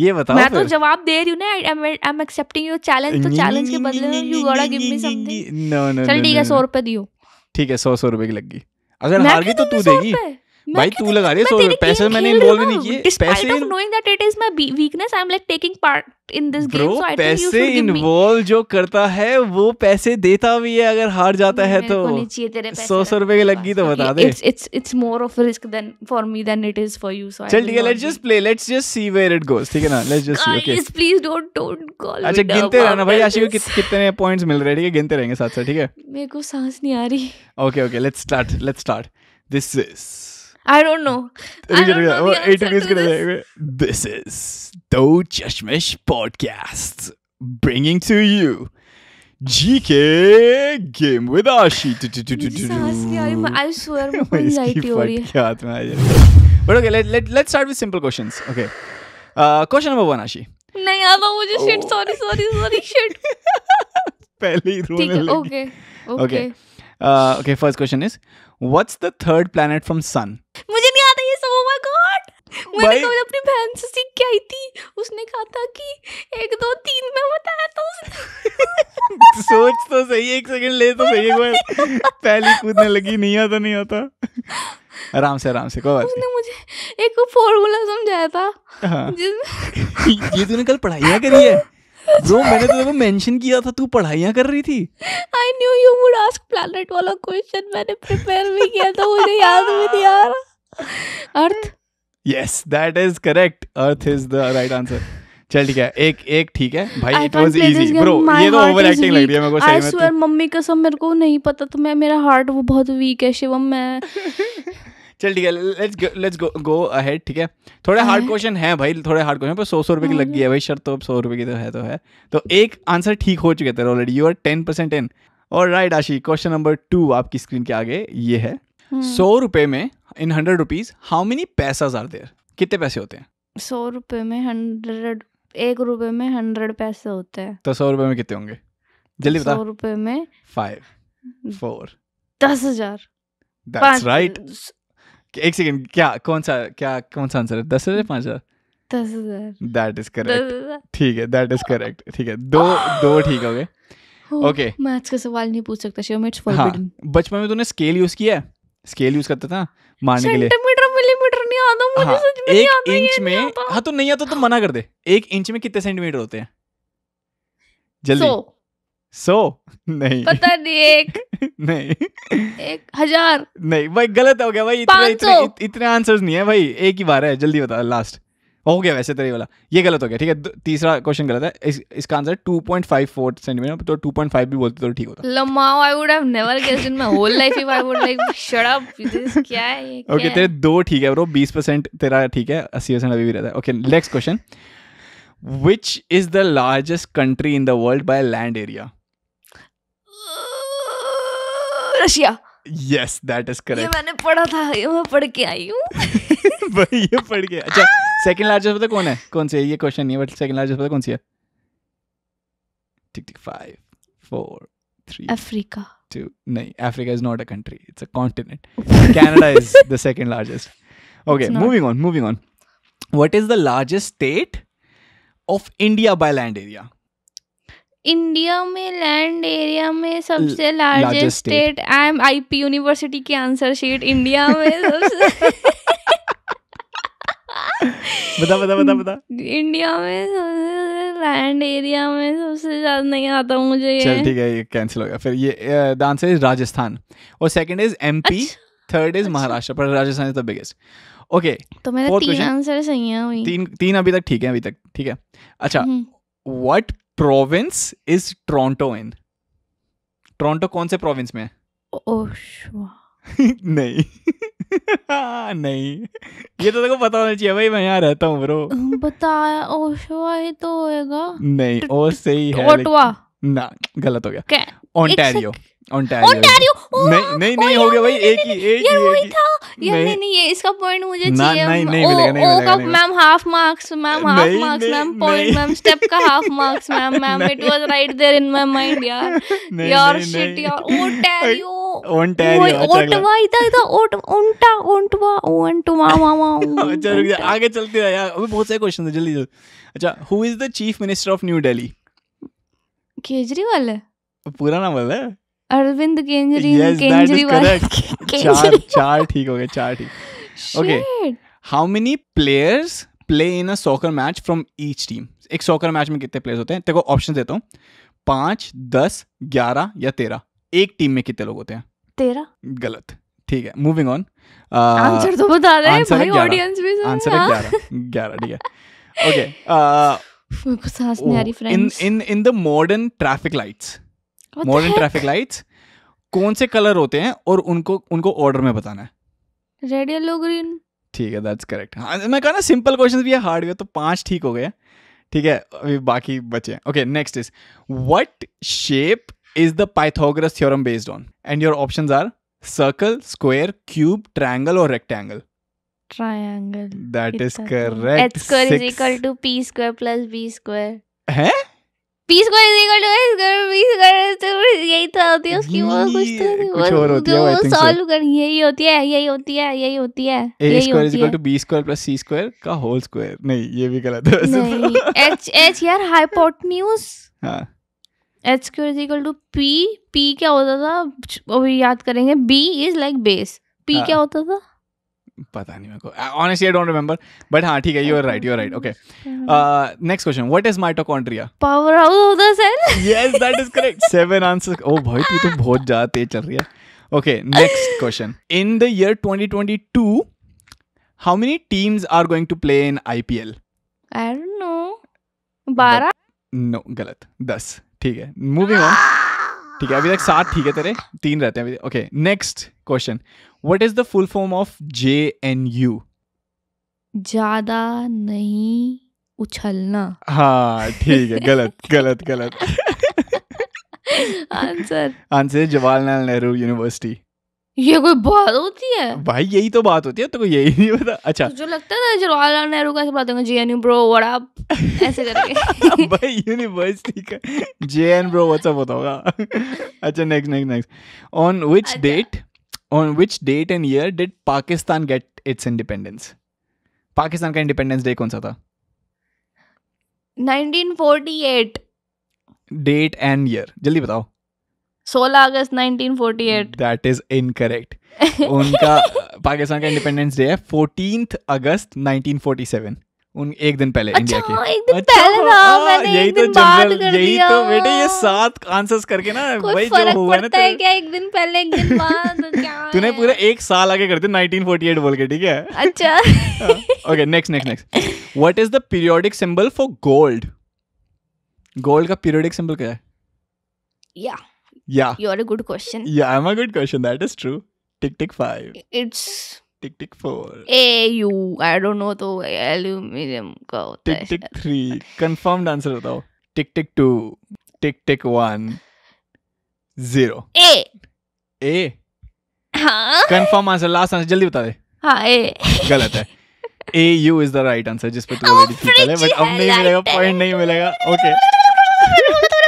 ये बताओ मैं तो जवाब दे रही हूँ ना I am accepting your challenge तो चैलेंज के बदले में you gotta give me something no no चल ठीक है सौ रुपए दियो ठीक है सौ सौ रुपए की लग गई अगर हार गई तो तू देगी भाई तू लगा रही है पैसे मैंने इन्वॉल्व नहीं किए पैसे knowing that it is my weakness I am like taking part in this game so I think पैसे इन्वॉल्व जो करता है वो पैसे देता भी है अगर हार जाता है तो सौ सौ रुपए की लगी तो बता दे it's it's it's more of a risk then for me than it is for you so चल ठीक है let's just play let's just see where it goes ठीक है ना let's just see okay guys please don't don't call अच्छा गिनते रहना भाई आशी को कितने पॉइंट्स मिल रहे हैं ठीक है गिनते रहेंगे साथ साथ ठीक है मेरे को सांस नहीं आ रही okay okay let's start let's start this is I don't know. I don't know This is Dojashmesh Chashmish podcast bringing to you GK game with Ashi. I swear मुझे anxiety But okay, let let let's start with simple questions. Okay, uh, question number one Ashi. नहीं आता मुझे shit oh. sorry sorry sorry shit. पहले ही रोने लगी. Okay okay. Uh, okay. First question is, what's the third planet from sun? मुझे नहीं आता ये सब माय गॉड मैंने कल अपनी बहन से सीख के आई थी उसने कहा था कि एक दो तीन में बताया तो उसने सोच तो सही एक सेकंड ले तो सही एक बार पहली कूदने लगी नहीं आता नहीं आता आराम से आराम से कोई बात उसने मुझे एक फॉर्मूला समझाया था हाँ। ये तूने कल पढ़ाइयाँ करी है ब्रो मैंने तो देखो मेंशन किया था तू पढ़ाइयाँ कर रही थी I knew you would ask planet वाला क्वेश्चन मैंने प्रिपेयर भी किया था मुझे याद भी नहीं आ रहा earth yes that is correct earth is the right answer चल ठीक है एक एक ठीक है भाई इट वाज इजी ब्रो ये तो ओवर एक्टिंग लग रही है मेरे को सही में आई तो। स्वर मम्मी कसम मेरे को नहीं पता तो मैं मेरा हार्ट वो बहुत वीक है शिवम मैं चल ठीक है let's let's go go ahead ठीक है थोड़े हार्ड क्वेश्चन हैं भाई थोड़े हार्ड क्वेश्चन पर सौ सौ रुपए की लग गई है भाई शर्त तो अब सौ रुपए की तो है तो है तो एक आंसर ठीक हो चुके थे already you are ten percent in और right Aashi question number two आपकी स्क्रीन के आगे ये है हम्म। सौ रुपये में in hundred rupees how many paisa are there कितने पैसे होते हैं सौ रुपए में हंड्रेड एक रुपए में हंड्रेड पैसे होते हैं तो सौ रुपए में कितने होंगे जल्दी बता सौ रुपए में फाइव फोर दस हजार That's right. एक सेकंड क्या कौन सा क्या कौन सा आंसर है दस हजार पांच हजार दस हजार दैट इज करेक्ट ठीक है दैट इज करेक्ट ठीक है दो दो ठीक हो गए ओके मैथ्स का सवाल नहीं पूछ सकता शिव इट्स फॉरबिडन बचपन में तूने स्केल यूज किया है स्केल यूज करते थे मारने के लिए मिलीमीटर नहीं आता मुझे हाँ, में एक आता इंच में हाँ तो नहीं आता तो मना कर दे एक इंच में कितने सेंटीमीटर होते हैं जल्दी सो, सो नहीं पता नहीं एक नहीं एक हजार नहीं भाई गलत हो गया भाई इतने इतने, इतने आंसर्स नहीं है भाई एक ही बार है जल्दी बता लास्ट हो गया वैसे तेरे वाला ये गलत हो गया ठीक है तीसरा क्वेश्चन गलत है इस, इसका आंसर 2.54 सेंटीमीटर तो 2.5 भी बोलते तो ठीक होता lmao I would have never guessed in my whole life if I would like shut up this क्या है ओके okay, तेरे दो ठीक है ब्रो 20% तेरा ठीक है 80% अभी भी रहता है okay next question which is the largest country in the world by land area Russia yes that is correct ये मैंने पढ़ा था ये मैं पढ़ के आई हूँ भाई ये पढ़ के अच्छा सेकंड लार्जेस्ट पता कौन है कौन सी है ये क्वेश्चन नहीं है बट सेकंड लार्जेस्ट पता कौन सी है ठीक ठीक five four three Africa two नहीं Africa is not a country it's a continent Canada is the second largest okay moving on moving on what is the largest state of India by land area India में land area में सबसे largest state I am IP university की answer sheet India में सबसे बता बता बता बता इंडिया में सबसे लैंड एरिया में सबसे ज्यादा नहीं आता मुझे चल ठीक है ये कैंसिल हो गया फिर ये द आंसर इज राजस्थान और second is MP third is Maharashtra पर Rajasthan is the biggest okay तो मेरे तीन आंसर सही हैं तीन तीन अभी तक ठीक है अभी तक ठीक है अच्छा हम्म। What province is Toronto in Toronto कौन से प्रोविंस में नहीं नहीं ये तो देखो पता होना चाहिए भाई मैं यहाँ रहता हूँ ब्रो बताया ओशवा ही तो होएगा नहीं ओ सही है ओटवा ना गलत हो गया ओंटारियो ओंटारियो oh, नहीं नहीं नहीं oh, हो गया भाई एक ही एक ही वही था नहीं नहीं ये इसका पॉइंट मुझे चाहिए नहीं नहीं मिलेगा नहीं मिलेगा ma'am half marks ma'am half marks ma'am point ma'am step का half marks ma'am ma'am it was right there in my mind यार शिट अच्छा ओंटारियो अच्छा, आगे चलते बहुत सारे क्वेश्चन जल्दी जल्दी अच्छा who is the chief minister of New Delhi Kejriwal है पूरा नाम बोला है अरविंद केजरीवाल चार चार ठीक हो गए चार ठीक okay how many players play in a soccer match from each team एक सॉकर मैच में कितने प्लेयर्स होते हैं देखो ऑप्शन देता हूँ पांच दस ग्यारह या तेरह एक टीम में कितने लोग होते हैं तेरह गलत ठीक है मूविंग ऑन आंसर तो बता रहे हैं भाई ऑडियंस भी सुन आंसर है ग्यारह ग्यारह ठीक है okay in in in the modern traffic lights modern traffic lights कौन से कलर होते हैं और उनको उनको ऑर्डर में बताना है रेड येलो ग्रीन ठीक है दैट्स करेक्ट हाँ मैं कहा ना सिंपल क्वेश्चन भी है हार्ड हुए तो पांच ठीक हो गए ठीक है अभी बाकी बचे हैं okay next is what shape is the Pythagoras theorem based on and your options are circle square cube triangle और rectangle triangle that is correct H square is equal to P square plus B square हैं पीस को कर piece रहे थे यही था होती है उसकी वो कुछ तो कुछ और होती है वो सॉल्व कर यही होती है यही होती है यही होती है a square is equal to b square plus c square का होल स्क्वायर नहीं ये भी गलत है नहीं h h यार हाइपोटेन्यूज हां H square is equal to P P क्या होता था अभी याद करेंगे B is like base P क्या होता था पता नहीं मेरे को honestly I don't remember but हाँ ठीक है you are right you are right okay next question what is mitochondria power of the cell yes that is correct seven answers ओ भाई तू तो बहुत ज्यादा तेज चल रही है okay next question in the year 2022 how many teams are going to play in IPL? I don't know. 12 no गलत 10 ठीक है मूविंग ऑन ठीक है अभी तक सात ठीक है तेरे तीन रहते हैं अभी okay next question the full form of J N U ज्यादा नहीं उछलना हाँ ठीक है गलत गलत गलत answer answer Jawaharlal Nehru university ये कोई बात होती है भाई यही तो बात होती है तो कोई यही नहीं पता अच्छा जो लगता था जवाहरलाल नेहरू का ऐसे बात होगा जेएनयू ब्रो व्हाट अप ऐसे करके भाई यूनिवर्सिटी का जेएन ब्रो व्हाट्स अप होता होगा अच्छा next next next on which date on which date and year did Pakistan get its independence? Pakistan का इंडिपेंडेंस डे कौन सा था 1948 डेट एंड ईयर जल्दी बताओ 16 अगस्त 1948 दैट इज इनकरेक्ट उनका पाकिस्तान का इंडिपेंडेंस डे है 14th अगस्त 1947 उन एक दिन पहले अच्छा, इंडिया के अच्छा, हाँ, यही तो जनरल यही तो बेटे ये सात आंसर्स करके ना वही जो हुआ ना तो क्या एक दिन पहले एक दिन बाद तूने पूरा एक साल आगे कर दिया 1948 बोल के ठीक है अच्छा okay next next next what is the periodic symbol for gold gold का पीरियोडिक सिंबल क्या है या या you are a good question या I am a good question that is true tick tick 5 it's tick tick four A U I don't know तो aluminium का होता tick tick three confirm answer बताओ tick tick two tick tick one zero A A confirm answer last answer जल्दी बता दे हाँ A गलत है A U is the right answer जिस पे तू ऑलरेडी oh, थी है बट अब नहीं मिलेगा पॉइंट नहीं मिलेगा ओके ओके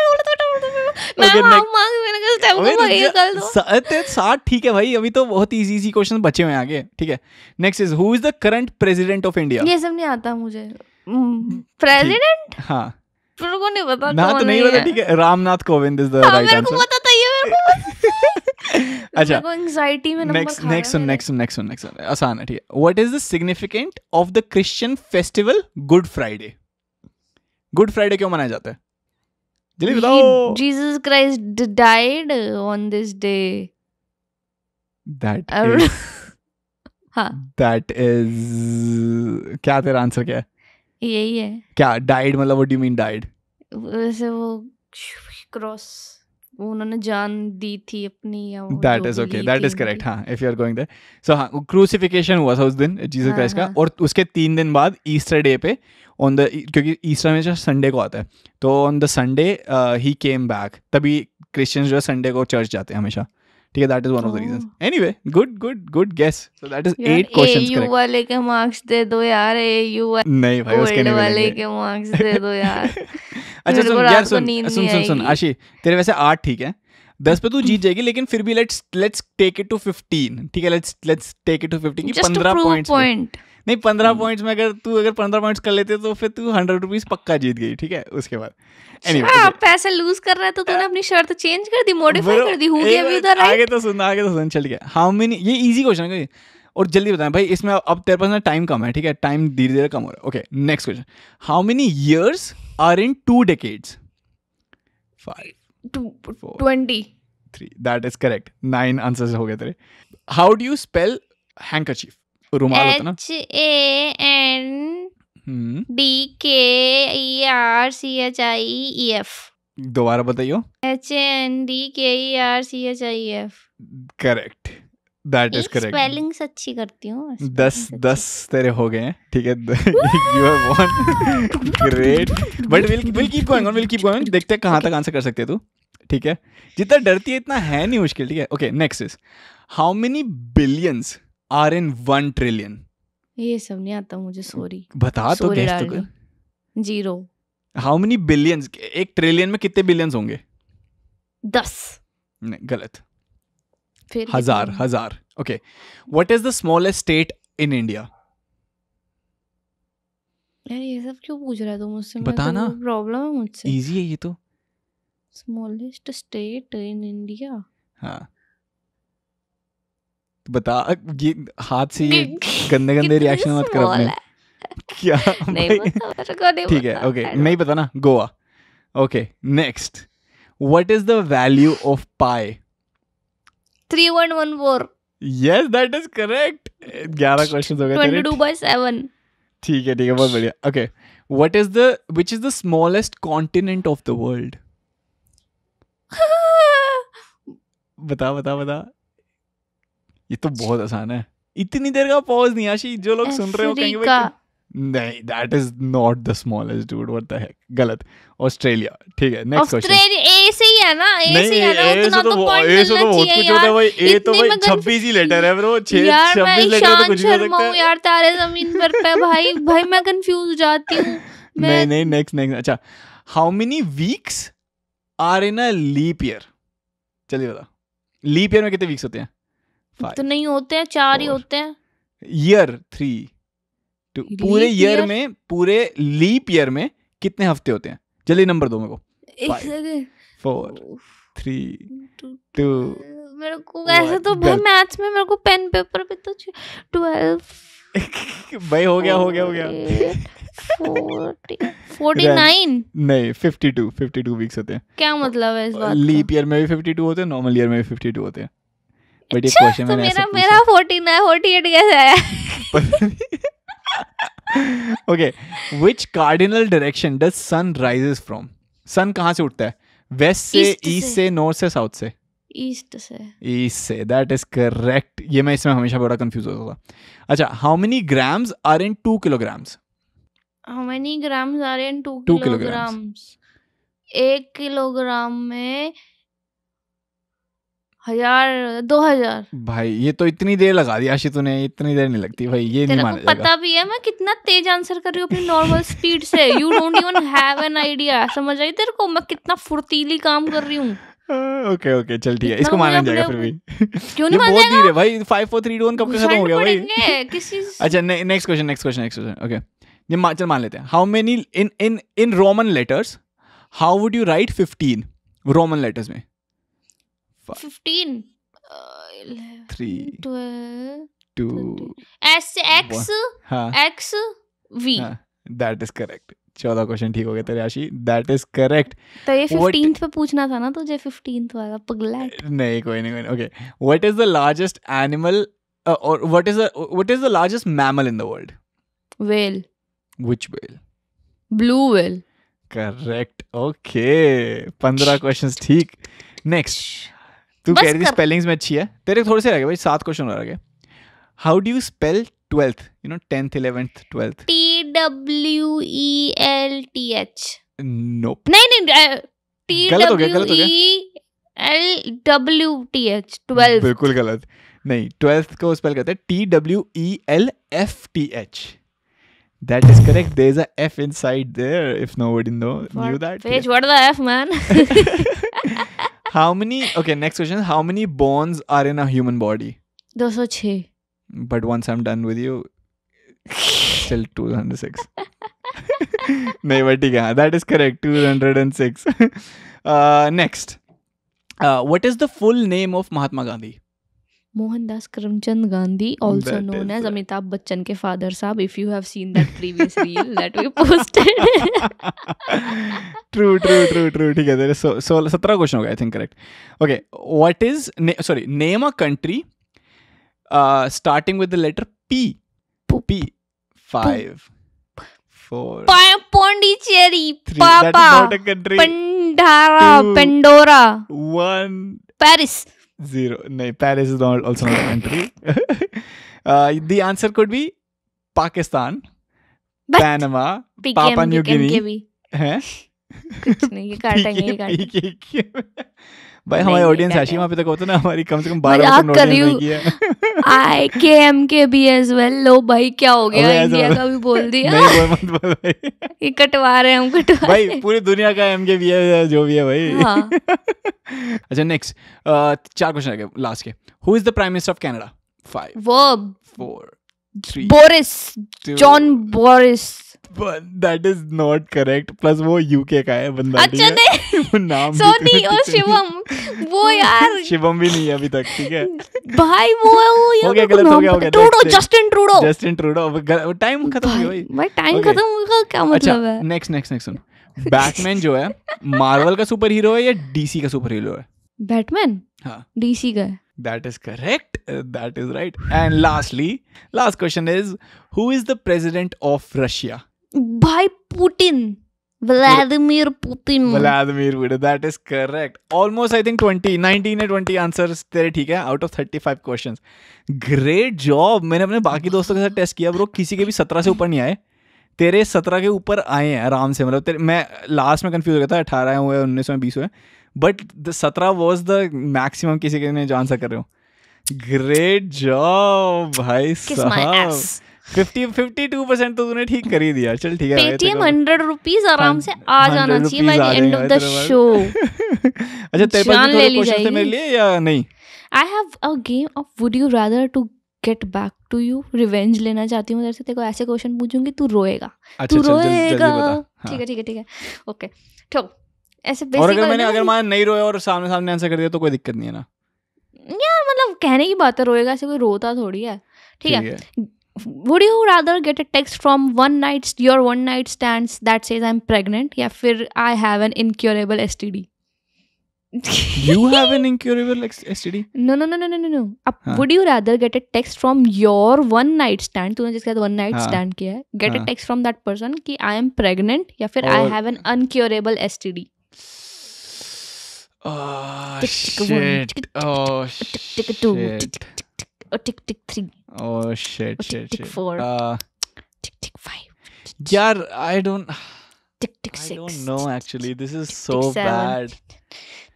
तो साठ ठीक है भाई अभी तो बहुत इजी इजी क्वेश्चन बचे हुए आगे ठीक है next is who is the current president of India ये सब नहीं आता मुझे प्रेसिडेंट हाँ मेरे को नहीं पता ना तो नहीं पता ठीक है Ramnath Kovind is the right answer पता था ये मेरे को अच्छा एंजाइटी में नंबर नेक्स्ट सुन नेक्स्ट सुन नेक्स्ट सुन नेक्स्ट आसान है ठीक है what is the significant of the Christian festival Good Friday Good Friday क्यों मनाया जाता है जल्दी बताओ Jesus Christ died on this day. That is हाँ that is क्या तेरा आंसर क्या है यही है क्या डाइड मतलब व्हाट डू मीन डाइड वैसे वो क्रॉस उन्होंने जान दी थी अपनी या वो that is okay that is correct हाँ if you are going there so हाँ क्रूसिफिकेशन हुआ था उस दिन जीसस क्राइस्ट हाँ, का हाँ। और उसके तीन दिन बाद ईस्टर डे पे ऑन द क्योंकि ईस्टर हमेशा संडे को आता है तो ऑन द संडे ही केम बैक तभी क्रिश्चियंस जो है संडे को चर्च जाते हैं हमेशा ठीक है that is one of the reasons anyway good good good guess so that is eight questions correct you वाले के मार्क्स दे दो यार ए यू नहीं भाई उसके नहीं वाले के मार्क्स दे दो यार अच्छा सुन यार सुन सुन सुन सुन आशी तेरे वैसे आठ ठीक है दस पे तू जीत जाएगी लेकिन फिर भी let's let's take it to fifteen ठीक है let's let's take it to fifteen पंद्रह पॉइंट नहीं पंद्रह पॉइंट्स हम्म। में अगर तू अगर पंद्रह पॉइंट्स कर लेते तो फिर तू हंड्रेड रुपीज पक्का जीत गई ठीक है उसके बाद anyway, आप हाँ, पैसे लूज कर रहे तो तूने अपनी शर्त तो चेंज कर दी मॉडिफाई कर दी हु गिव आगे तो सुन आगे तो सुन चल गया हाउ मेनी ये इजी क्वेश्चन है और जल्दी बताएं भाई इसमें अब तेरे पास ना टाइम कम है ठीक है टाइम धीरे धीरे कम हो रहा है okay next question how many years are in two decades five twenty three that is correct nine answers हो गए तेरे how do you spell handkerchief रुमाल होता ना H A N D K R C H I F दोबारा बताइयो H A N D K R C H I F correct that is correct spelling अच्छी करती हूँ दस दस तेरे हो गए ठीक है you have one great but will will keep going on will keep going देखते हैं कहाँ तक आंसर कर सकते हैं तू ठीक है जितना डरती है इतना है नहीं मुश्किल ठीक है okay next is how many billions are in one trillion ये सब नहीं आता मुझे सॉरी बता तो गेस तो जीरो हाउ मेनी बिलियंस एक ट्रिलियन में कितने बिलियंस होंगे दस नहीं गलत फिर हजार हजार okay what is the smallest state in India यार ये सब क्यों पूछ रहा है तुम मुझसे बताना तो प्रॉब्लम है मुझसे इजी है ये तो स्मॉलेस्ट स्टेट इन इंडिया हाँ बता ये हाथ से गंदे गंदे रिएक्शन मत कर अपने क्या ठीक है ओके नहीं पता ना Goa okay next what is the value of pi 3114 yes that is correct ग्यारह क्वेश्चन हो गए तेरे 22/7 ठीक है ठीक है बहुत बढ़िया okay what is the which is the smallest continent of the world बता बता बता ये तो बहुत अच्छा। आसान है इतनी देर का पॉज नहीं आशी जो लोग सुन रहे हो कहीं नहीं that is not the smallest dude what the heck गलत ऑस्ट्रेलिया ठीक है नेक्स्ट क्वेश्चन ऑस्ट्रेलिया ए से ही है ना ए से ही है ना उतना तो पॉइंट तो तो मिलना चाहिए बहुत कुछ होता है भाई ए तो भाई 26 ही लेटर है ब्रो 6 26 लेटर तो कुछ नहीं हो सकता है यार तारे जमीन पर पे भाई भाई मैं कंफ्यूज हो जाती हूं नहीं नहीं नेक्स्ट नेक्स्ट अच्छा how many weeks are in a leap year चलिए बता लीप ईयर में कितने वीक्स होते हैं तो नहीं होते हैं चार ही होते हैं ईयर थ्री टू पूरे ईयर में पूरे लीप ईयर में कितने हफ्ते होते हैं जल्दी नंबर दो मेरे को फोर थ्री टू मेरे को ऐसे तो भाई मैथ्स में मेरे को पेन पेपर पे तो ट्वेल्व भाई हो गया हो गया हो गया नहीं होते हैं क्या मतलब है इस बात लीप ईयर में भी फिफ्टी टू होते हैं नॉर्मल ईयर में भी फिफ्टी टू होते हैं बट ये क्वेश्चन मैंने मेरा मेरा 49 48 कैसे आया okay which cardinal direction does sun rises from sun कहाँ से उठता है वेस्ट से ईस्ट से नॉर्थ से साउथ से ईस्ट से east say that is correct ये मैं इसमें हमेशा बड़ा कंफ्यूज होता था अच्छा how many grams are in two kilograms how many grams are in two kilograms एक किलोग्राम में हजार दो हजार भाई ये तो इतनी देर लगा दी आशी तूने इतनी देर नहीं लगती भाई ये तेरे नहीं माना पता भी है मैं कितना तेज आंसर कर रही हूँ अपनी नॉर्मल स्पीड से you don't even have an idea समझ आई तेरे को मैं कितना फुर्तीली काम कर रही हूँ ओके ओके चल ठीक है इसको माना जाएगा फिर भी क्यों नहीं माना जाएगा बहुत भाई 5 4 3 2 1 कब खत्म हो गया भाई किसी अच्छा next question next question next question okay ये चल मान लेते हैं how many in in in Roman letters how would you write 15 Roman letters में fifteen three two S X X V that is correct चौदह क्वेश्चन ठीक हो गया तेरे आशी दैट इज करेक्ट तो ये फिफ्टींथ पे पूछना था ना तुझे फिफ्टींथ वाला पगला नहीं कोई नहीं okay what is the largest animal और what is the what is the largest mammal in the world whale which whale blue whale correct okay 15 questions theek next तू कह रही स्पेलिंग्स में अच्छी है तेरे थोड़े से रह गए भाई सात क्वेश्चन रह गए how do you spell twelfth you know tenth eleventh twelfth T W E L T H nope नहीं नहीं T W E L W T H twelfth बिल्कुल गलत नहीं ट्वेल्थ को स्पेल करते हैं T W E L F T H That is correct. There's a F inside there. If nobody know, knew that. Page, yeah. what the F, man? how many? Okay, next question. How many bones are in a human body? 206. But once I'm done with you, still 206. नहीं but ठीक है that is correct two hundred and six next Mohandas Karamchand Gandhi, also That known is as it. Amitabh Bachchan ke father saab. If you have seen that previous reel that we posted. True true true true ठीक है तेरे सोलह सत्रह क्वेश्चन हो गए I think correct okay what is sorry name a country starting with the letter P P five four Pondicherry papa Pandara Pandora one Paris zero. No, Paris is not also not a country. uh, the answer could be Pakistan, but Panama, PKM, Papua New Guinea. है कुछ नहीं ये काटेंगे ये काटेंगे भाई हमारी audience वहां पे तक तो होता ना हमारी कम से कम बारह परसेंट आई के एम के बी एज वेल लो भाई क्या हो गया इंडिया का भी बोल दिया नहीं बोल मत ये कटवा रहे हैं हम कटवा भाई पूरी दुनिया का एम के बी एज जो भी है भाई हाँ। अच्छा नेक्स्ट चार क्वेश्चन आगे लास्ट के who is the prime minister of Canada five verb four Boris John Boris that is not correct plus वो यूके का है बंदा अच्छा नहीं नाम सोनी तो और शिवम वो यार शिवम भी नहीं है अभी तक ठीक है भाई वो है वो हो गया तो गलत हो गया हो गया Trudeau Justin Trudeau Justin Trudeau time खत्म हो गया भाई टाइम खत्म हो गया क्या अच्छा, मतलब है नेक्स्ट नेक्स्ट नेक्स्ट सुन बैटमैन जो है मार्वल का सुपर हीरो है या डीसी का सुपर हीरो है बैटमैन हाँ डीसी का that is correct that is right and lastly last question is who is the president of Russia भाई Putin Vladimir Putin. Vladimir Putin. That is correct. Almost, I think 20, 19 या 20 answers तेरे ठीक है out of 35 questions. Great job मैंने अपने बाकी दोस्तों के साथ टेस्ट किया ब्रो किसी के भी 17 से ऊपर नहीं आए तेरे 17 के ऊपर आए हैं आराम से मतलब तेरे मैं लास्ट में कंफ्यूज हो गया था अठारह हुए उन्नीस में बीस हुए बट सत्रह वॉज द मैक्सिमम किसी के ने जो आंसर कर रहे हो ग्रेट जॉब भाई साहब तो तूने ठीक कर ही दिया चल ठीक है पेटीएम हंड्रेड रुपीज आराम से आ जाना चाहिए by the end of the show अच्छा तेरे पास मेरे लिए या नहीं I have a game of would you rather to get back to you revenge लेना चाहती हूँ तेरे को ऐसे क्वेश्चन पूछूंगी तू रोएगा अच्छा, तू रोएगा हाँ। ठीक है ठीक है ठीक है ओके ठोक ऐसे और अगर मैंने अगर मान नहीं रोया और सामने सामने आंसर कर दिया तो कोई दिक्कत नहीं है ना यार मतलब कहने की बात है रोएगा ऐसे कोई रोता थोड़ी है ठीक है would you rather get a text from one night your one night stands that says i'm pregnant yeah fir i have an incurable std you have an incurable std no no no no no no no would you rather get a text from your one night stand तूने जिसके साथ one one night किया है get a text from that person I am pregnant, yeah, या I have an incurable STD. Oh shit. Oh shit. Oh tick tick 3. Oh shit, oh, tick, shit, tick, shit. Four. Uh, tick tick five. Yeah, I don't. Tick tick six. I don't know actually. This is tick, so tick, bad.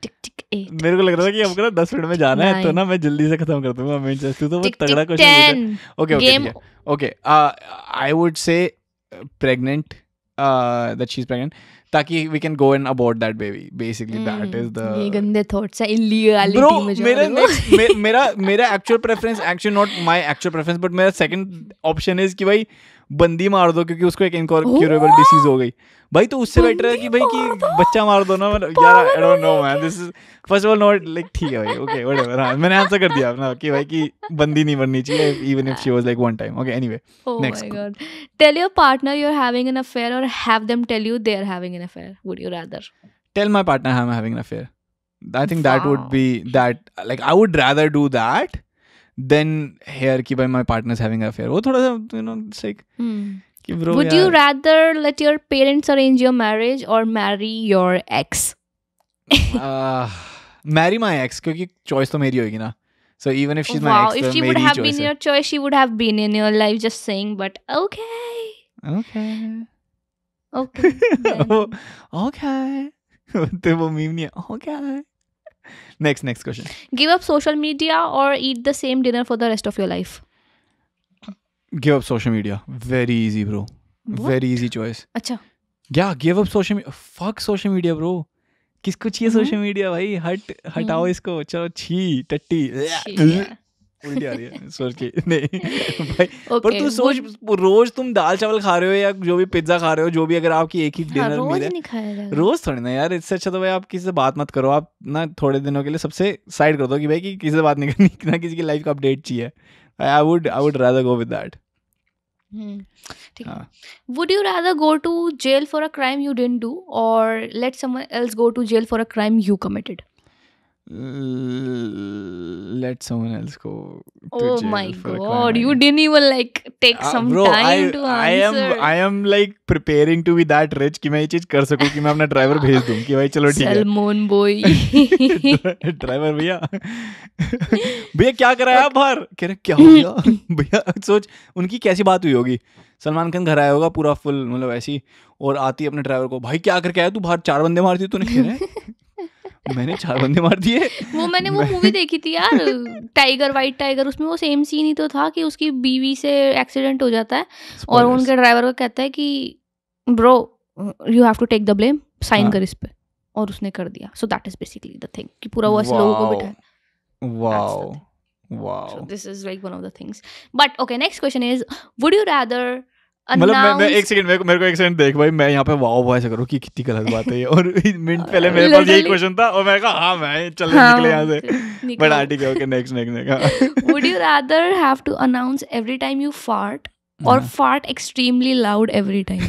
Tick tick eight. मेरे को लग रहा था कि हमको ना दस minute में जाना है तो ना मैं जल्दी से खत्म कर दूंगा मेन चेस तू तो बहुत तगड़ा question okay okay okay I would say pregnant that she is pregnant ताकि we can go and about that baby basically that is the ये गंदे थॉट्स है इलीगलिटी ब्रो मेरा मे, मेरा मेरा actual preference actually not my actual preference but मेरा second option is कि भाई बंदी मार दो क्योंकि उसको एक इनक्यूरेबल डिसीज हो गई भाई तो उससे बेटर है कि भाई कि बच्चा मार दो ना मतलब यार I don't know man this is first of all not like ठीक है भाई ओके व्हाटएवर हां मैंने आंसर कर दिया अपना कि भाई कि बंदी नहीं बननी चाहिए even if she was like one time okay anyway next my god tell your partner you are having an affair और have them tell you they are having an affair would you rather tell my partner I am having an affair I think that would be that like I would rather do that then hear ki by my partner's having an affair. Oh, you know, it's like hmm. Would you rather let your parents arrange your marriage or marry your ex? uh, marry my ex, because choice to marry na. So even if she's my ex, if she would have been your choice, she would have been in your life just saying, but okay. Okay. Okay. oh, okay. okay. next next question give up social media or eat the same dinner for the rest of your life give up social media very easy bro what? very easy choice acha yeah give up social media fuck social media bro किसको चाहिए social media भाई हट हटाओ इसको चलो छी टट्टी उल्टी आ रही है सोच के नहीं भाई okay, पर तू सोच रोज तुम दाल चावल खा रहे हो या जो भी पिज्जा खा रहे हो जो भी अगर आपकी एक ही डिनर हाँ, मील है रोज थोड़ी ना यार इससे अच्छा तो भाई आप किसी से बात मत करो आप ना थोड़े दिनों के लिए सबसे साइड कर दो कि भाई कि किसी से बात नहीं करनी ना किसी की लाइफ का अपडेट चाहिए I would I would rather go with that would you rather go to jail for a crime you didn't do और let someone else go to jail for a crime you committed let someone else go. Oh my god! You didn't even like take uh, some bro, time I, to answer. I am I am like preparing to be that rich कि मैं ये चीज कर सकूं कि मैं अपना driver भेज दूं कि भाई चलो ठीक है. Salmon boy. ड्राइवर भैया भैया क्या कराया आप बाहर कह रहे क्या हो गया भैया सोच उनकी कैसी बात हुई होगी सलमान खान घर आया होगा पूरा फुल मतलब ऐसी और आती अपने ड्राइवर को भाई क्या करके आया तू बाहर चार बंदे मारती तूने कह रहे मैंने चार बंदे मार दिए वो मैंने वो मूवी देखी थी यार टाइगर वाइट टाइगर उसमें वो सेम सीन ही तो था कि उसकी बीवी से एक्सीडेंट हो जाता है और उनके ड्राइवर को कहता है कि bro you have to take the blame sign कर इस पे और उसने कर दिया so that is basically the thing कि पूरा वो ऐसे लोगों को बिठा wow wow so this is like one of the things but okay next question is would you rather मतलब मैं, मैं एक सेकंड मेरे को एक सेकंड देख भाई मैं यहाँ पे वाओ वो ऐसा करूँ कि कितनी गलत बात है और मिनट पहले मेरे पास यही क्वेश्चन था और मैं कहा हाँ मैं चल हाँ, निकले यहाँ से बड़ा हाँ, ठीक है okay next next next would you rather have to announce every time you fart और fart extremely loud every time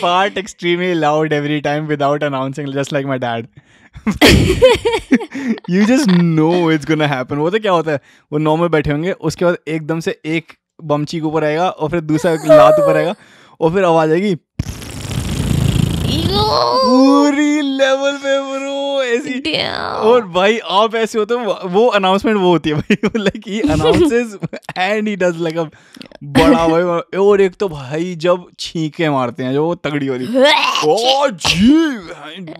fart extremely loud every time without announcing just like my dad you just know it's gonna happen वो तो क्या होता है वो में बैठे होंगे उसके बाद एकदम से एक बमची के ऊपर आएगा और फिर दूसरा लात ऊपर आएगा और फिर आवाज आएगी ब्रो पूरी लेवल पे ब्रो ऐसी और भाई आप ऐसे होते हो वो अनाउंसमेंट वो होती है भाई like he announces and he does like a बड़ा भाई और एक तो भाई जब छींके मारते हैं जो वो तगड़ी वाली ओ जी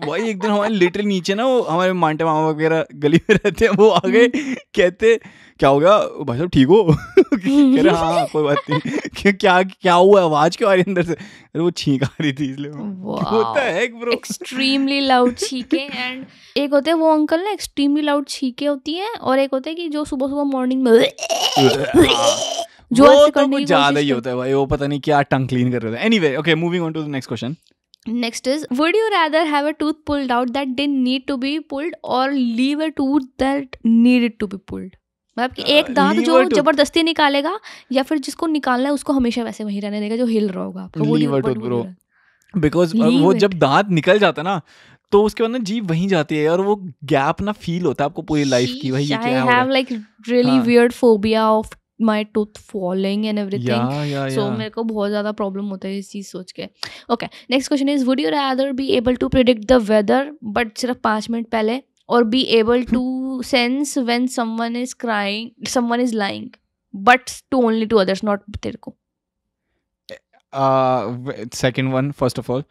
भाई एक दिन हमारे लिटिल नीचे ना वो हमारे मांटे मामा वगैरह गली में रहते हैं वो आ गए कहते क्या हो गया भाई साहब ठीक हो कह रहे हाँ, हाँ कोई बात नहीं क्या क्या क्या हुआ आवाज क्यों आ रही अंदर से अरे वो छींक आ रही थी इसलिए होता है एक ब्रो एक्सट्रीमली लाउड छींके एंड एक होते हैं वो अंकल ना एक्सट्रीमली लाउड छींके होती हैं और एक होते हैं कि जो सुबह सुबह मॉर्निंग में जो वो तो कुछ ज्यादा ही होता है भाई वो पता नहीं क्या टंग क्लीन कर रहे थे anyway okay moving on to the next question next is would you rather have a tooth pulled out that didn't need to be pulled और leave a tooth that needed to be pulled मतलब कि हाँ, एक दांत जो जबरदस्ती निकालेगा या फिर जिसको निकालना है उसको हमेशा वैसे वहीं रहने देगा जो हिल रहा होगा आपका बिकॉज वो जब दांत निकल जाता ना तो उसके बाद ना जीव वहीं जाती है और वो गैप ना फील होता है आपको पूरी लाइफ की वही क्या have like really weird phobia of my tooth following and everything so मेरे को बहुत ज़्यादा प्रॉब्लम होता है इस चीज़ सोच के okay next question is would you rather be able to predict the weather but सिर्फ पाँच मिनट पहले और be able to sense when someone is crying someone is lying but to only to others not तेरे को. Second one first of all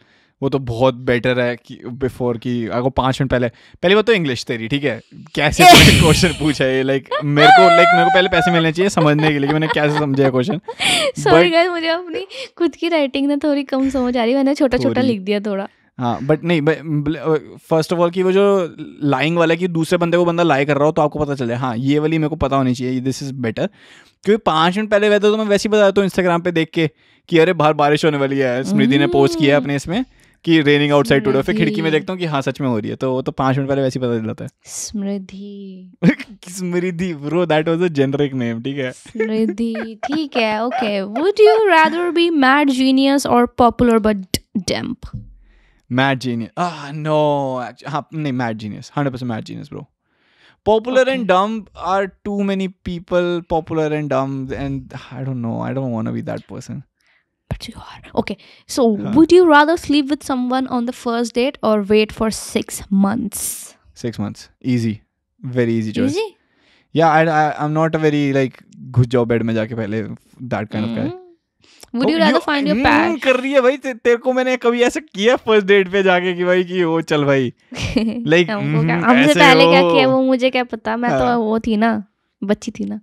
वो तो बहुत बेटर है कि बिफोर की अगर पांच मिनट पहले पहली बात तो इंग्लिश तेरी ठीक है कैसे क्वेश्चन पूछा है लाइक मेरे को लाइक मेरे को पहले पैसे मिलने चाहिए समझने के लिए कि मैंने कैसे समझा क्वेश्चन सॉरी गाइस मुझे अपनी खुद की राइटिंग ना थोड़ी कम समझ आ रही है मैंने छोटा छोटा लिख दिया थोड़ा बट हाँ, नहीं फर्स्ट ऑफ ऑल की वो जो लाइंग वाला कि दूसरे बंदे को बंदा लाई कर रहा हो तो आपको पता चले हाँ ये वाली मेरे को पता होनी चाहिए दिस इज़ बेटर क्योंकि पाँच मिनट पहले वैसे तो मैं वैसे ही बता देता हूँ इंस्टाग्राम पे देख के कि अरे बाहर बारिश होने वाली है स्मृति ने पोस्ट किया है mm. अपने इसमें कि रेनिंग आउटसाइड टुडे फिर खिड़की में देखता हूँ कि हाँ सच में हो रही है तो वो तो पांच मिनट पहले वैसे ही पता चलता है Smriti Smriti bro that was a generic name ठीक है स्मृति ठीक है okay would you rather be mad genius और popular but damp Mad Genius. Ah, no. Actually, Mad Genius. 100% Mad Genius, bro. Popular okay. and dumb are too many people popular and dumb. And I don't know. I don't want to be that person. But you are. Okay. So, would you rather sleep with someone on the first date or wait for six months? Six months. Easy. Very easy choice. Easy? Yeah, I, I, I'm not a very like good job bed में जाके पहले of hmm. guy. Would you rather find your passion कर रही है भाई तेरे को मैंने कभी ऐसा किया फर्स्ट डेट पे जाके कि भाई कि वो चल भाई लाइक हम्म, हमसे पहले क्या किया वो मुझे क्या पता मैं तो हाँ। वो थी ना बच्ची थी ना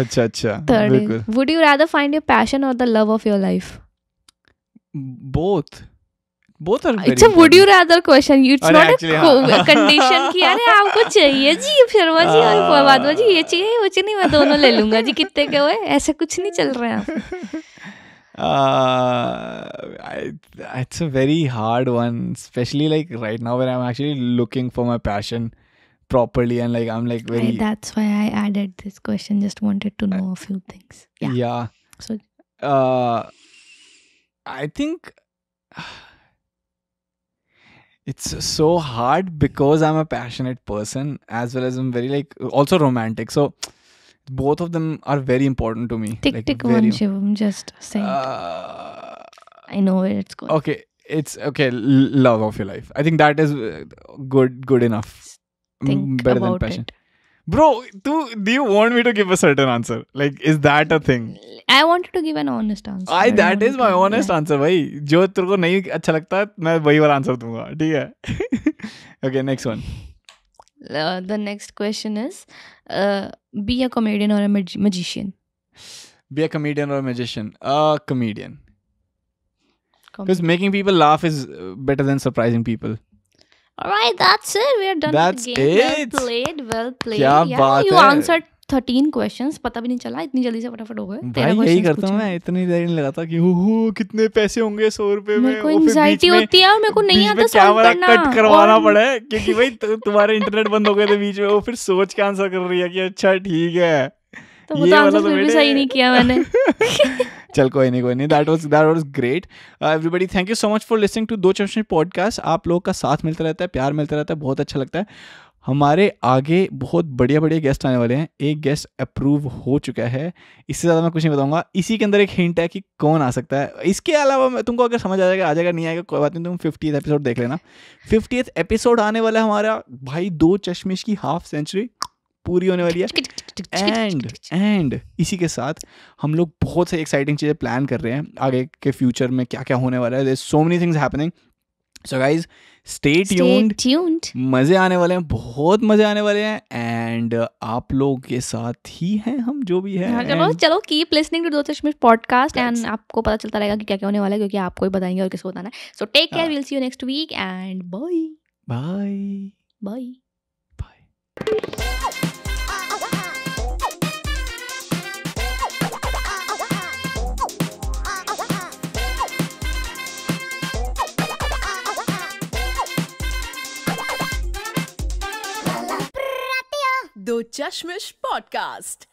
अच्छा अच्छा third would you rather find your passion और the love of your life both both are it's a would you rather question it's not a condition कि अरे आपको चाहिए जी शर्मा जी और फवाद जी ये चाहिए वो चाहिए मैं दोनों ले लूंगा जी कितने के हुए ऐसा कुछ नहीं चल रहा है uh I, it's a very hard one especially like right now where i'm actually looking for my passion properly and like i'm like very I, that's why i added this question just wanted to know a few things yeah yeah so uh i think it's so hard because i'm a passionate person as well as i'm very like also romantic so both of them are very important to me. Tick like, tick one, Shivam. Just saying. Uh, I know where it's going. Okay, it's okay. Love of your life. I think that is uh, good. Good enough. Mm, think Better about than passion. It. Bro, do, do you want me to give a certain answer? Like, is that a thing? I wanted to give an honest answer. I, I that is my honest yeah. answer, भाई. जो तेरे नहीं अच्छा लगता, मैं वही वाला answer दूंगा. ठीक है? okay, next one uh, the next question is uh, be a comedian or a mag- magician be a comedian or a magician a comedian because making people laugh is uh, better than surprising people all right that's it we're done that's with the game. it well played well played yeah, you answered thirteen question पता भी नहीं चला इतनी जल्दी से फटाफट हो गए यही करता हूँ मैं इतनी देर नहीं लगाता कि कितने पैसे होंगे सौ रुपए में मेरे को एंजाइटी होती है और मेरे को नहीं आता सॉल्व कट करवाना पड़ा है क्योंकि भाई तुम्हारे इंटरनेट बंद हो गए थे बीच में वो फिर सोच के आंसर कर रही है कि अच्छा ठीक है तो ये वो तो आंसर तो भी सही नहीं किया मैंने चल कोई नहीं कोई नहीं that was that was great everybody thank you so much for listening to दो चमचे पॉडकास्ट आप लोगों का साथ मिलता रहता है प्यार मिलता रहता है बहुत अच्छा लगता है हमारे आगे बहुत बढ़िया बढ़िया गेस्ट आने वाले हैं एक गेस्ट अप्रूव हो चुका है इससे ज़्यादा मैं कुछ नहीं बताऊंगा इसी के अंदर एक हिंट है कि कौन आ सकता है इसके अलावा मैं तुमको अगर समझ आ जाएगा आ जाएगा नहीं आएगा कोई बात नहीं तुम फिफ्टी एपिसोड देख लेना फिफ्टी एपिसोड आने वाला है हमारा भाई दो चश्मिश की हाफ सेंचुरी पूरी होने वाली है एंड एंड इसी के साथ हम लोग बहुत सारी एक्साइटिंग चीज़ें प्लान कर रहे हैं आगे के फ्यूचर में क्या क्या होने वाला है so many things happening so guys stay tuned मज़े आने वाले हैं बहुत मज़े आने वाले हैं एंड आप लोग के साथ ही हैं हम जो भी है हाँ, चलो चलो कीप लिसनिंग टू में पॉडकास्ट एंड आपको पता चलता रहेगा कि क्या क्या होने वाला है क्योंकि आपको ही बताएंगे और किसको बताना है so take care will see you next week and bye bye bye bye दो चश्मिश पॉडकास्ट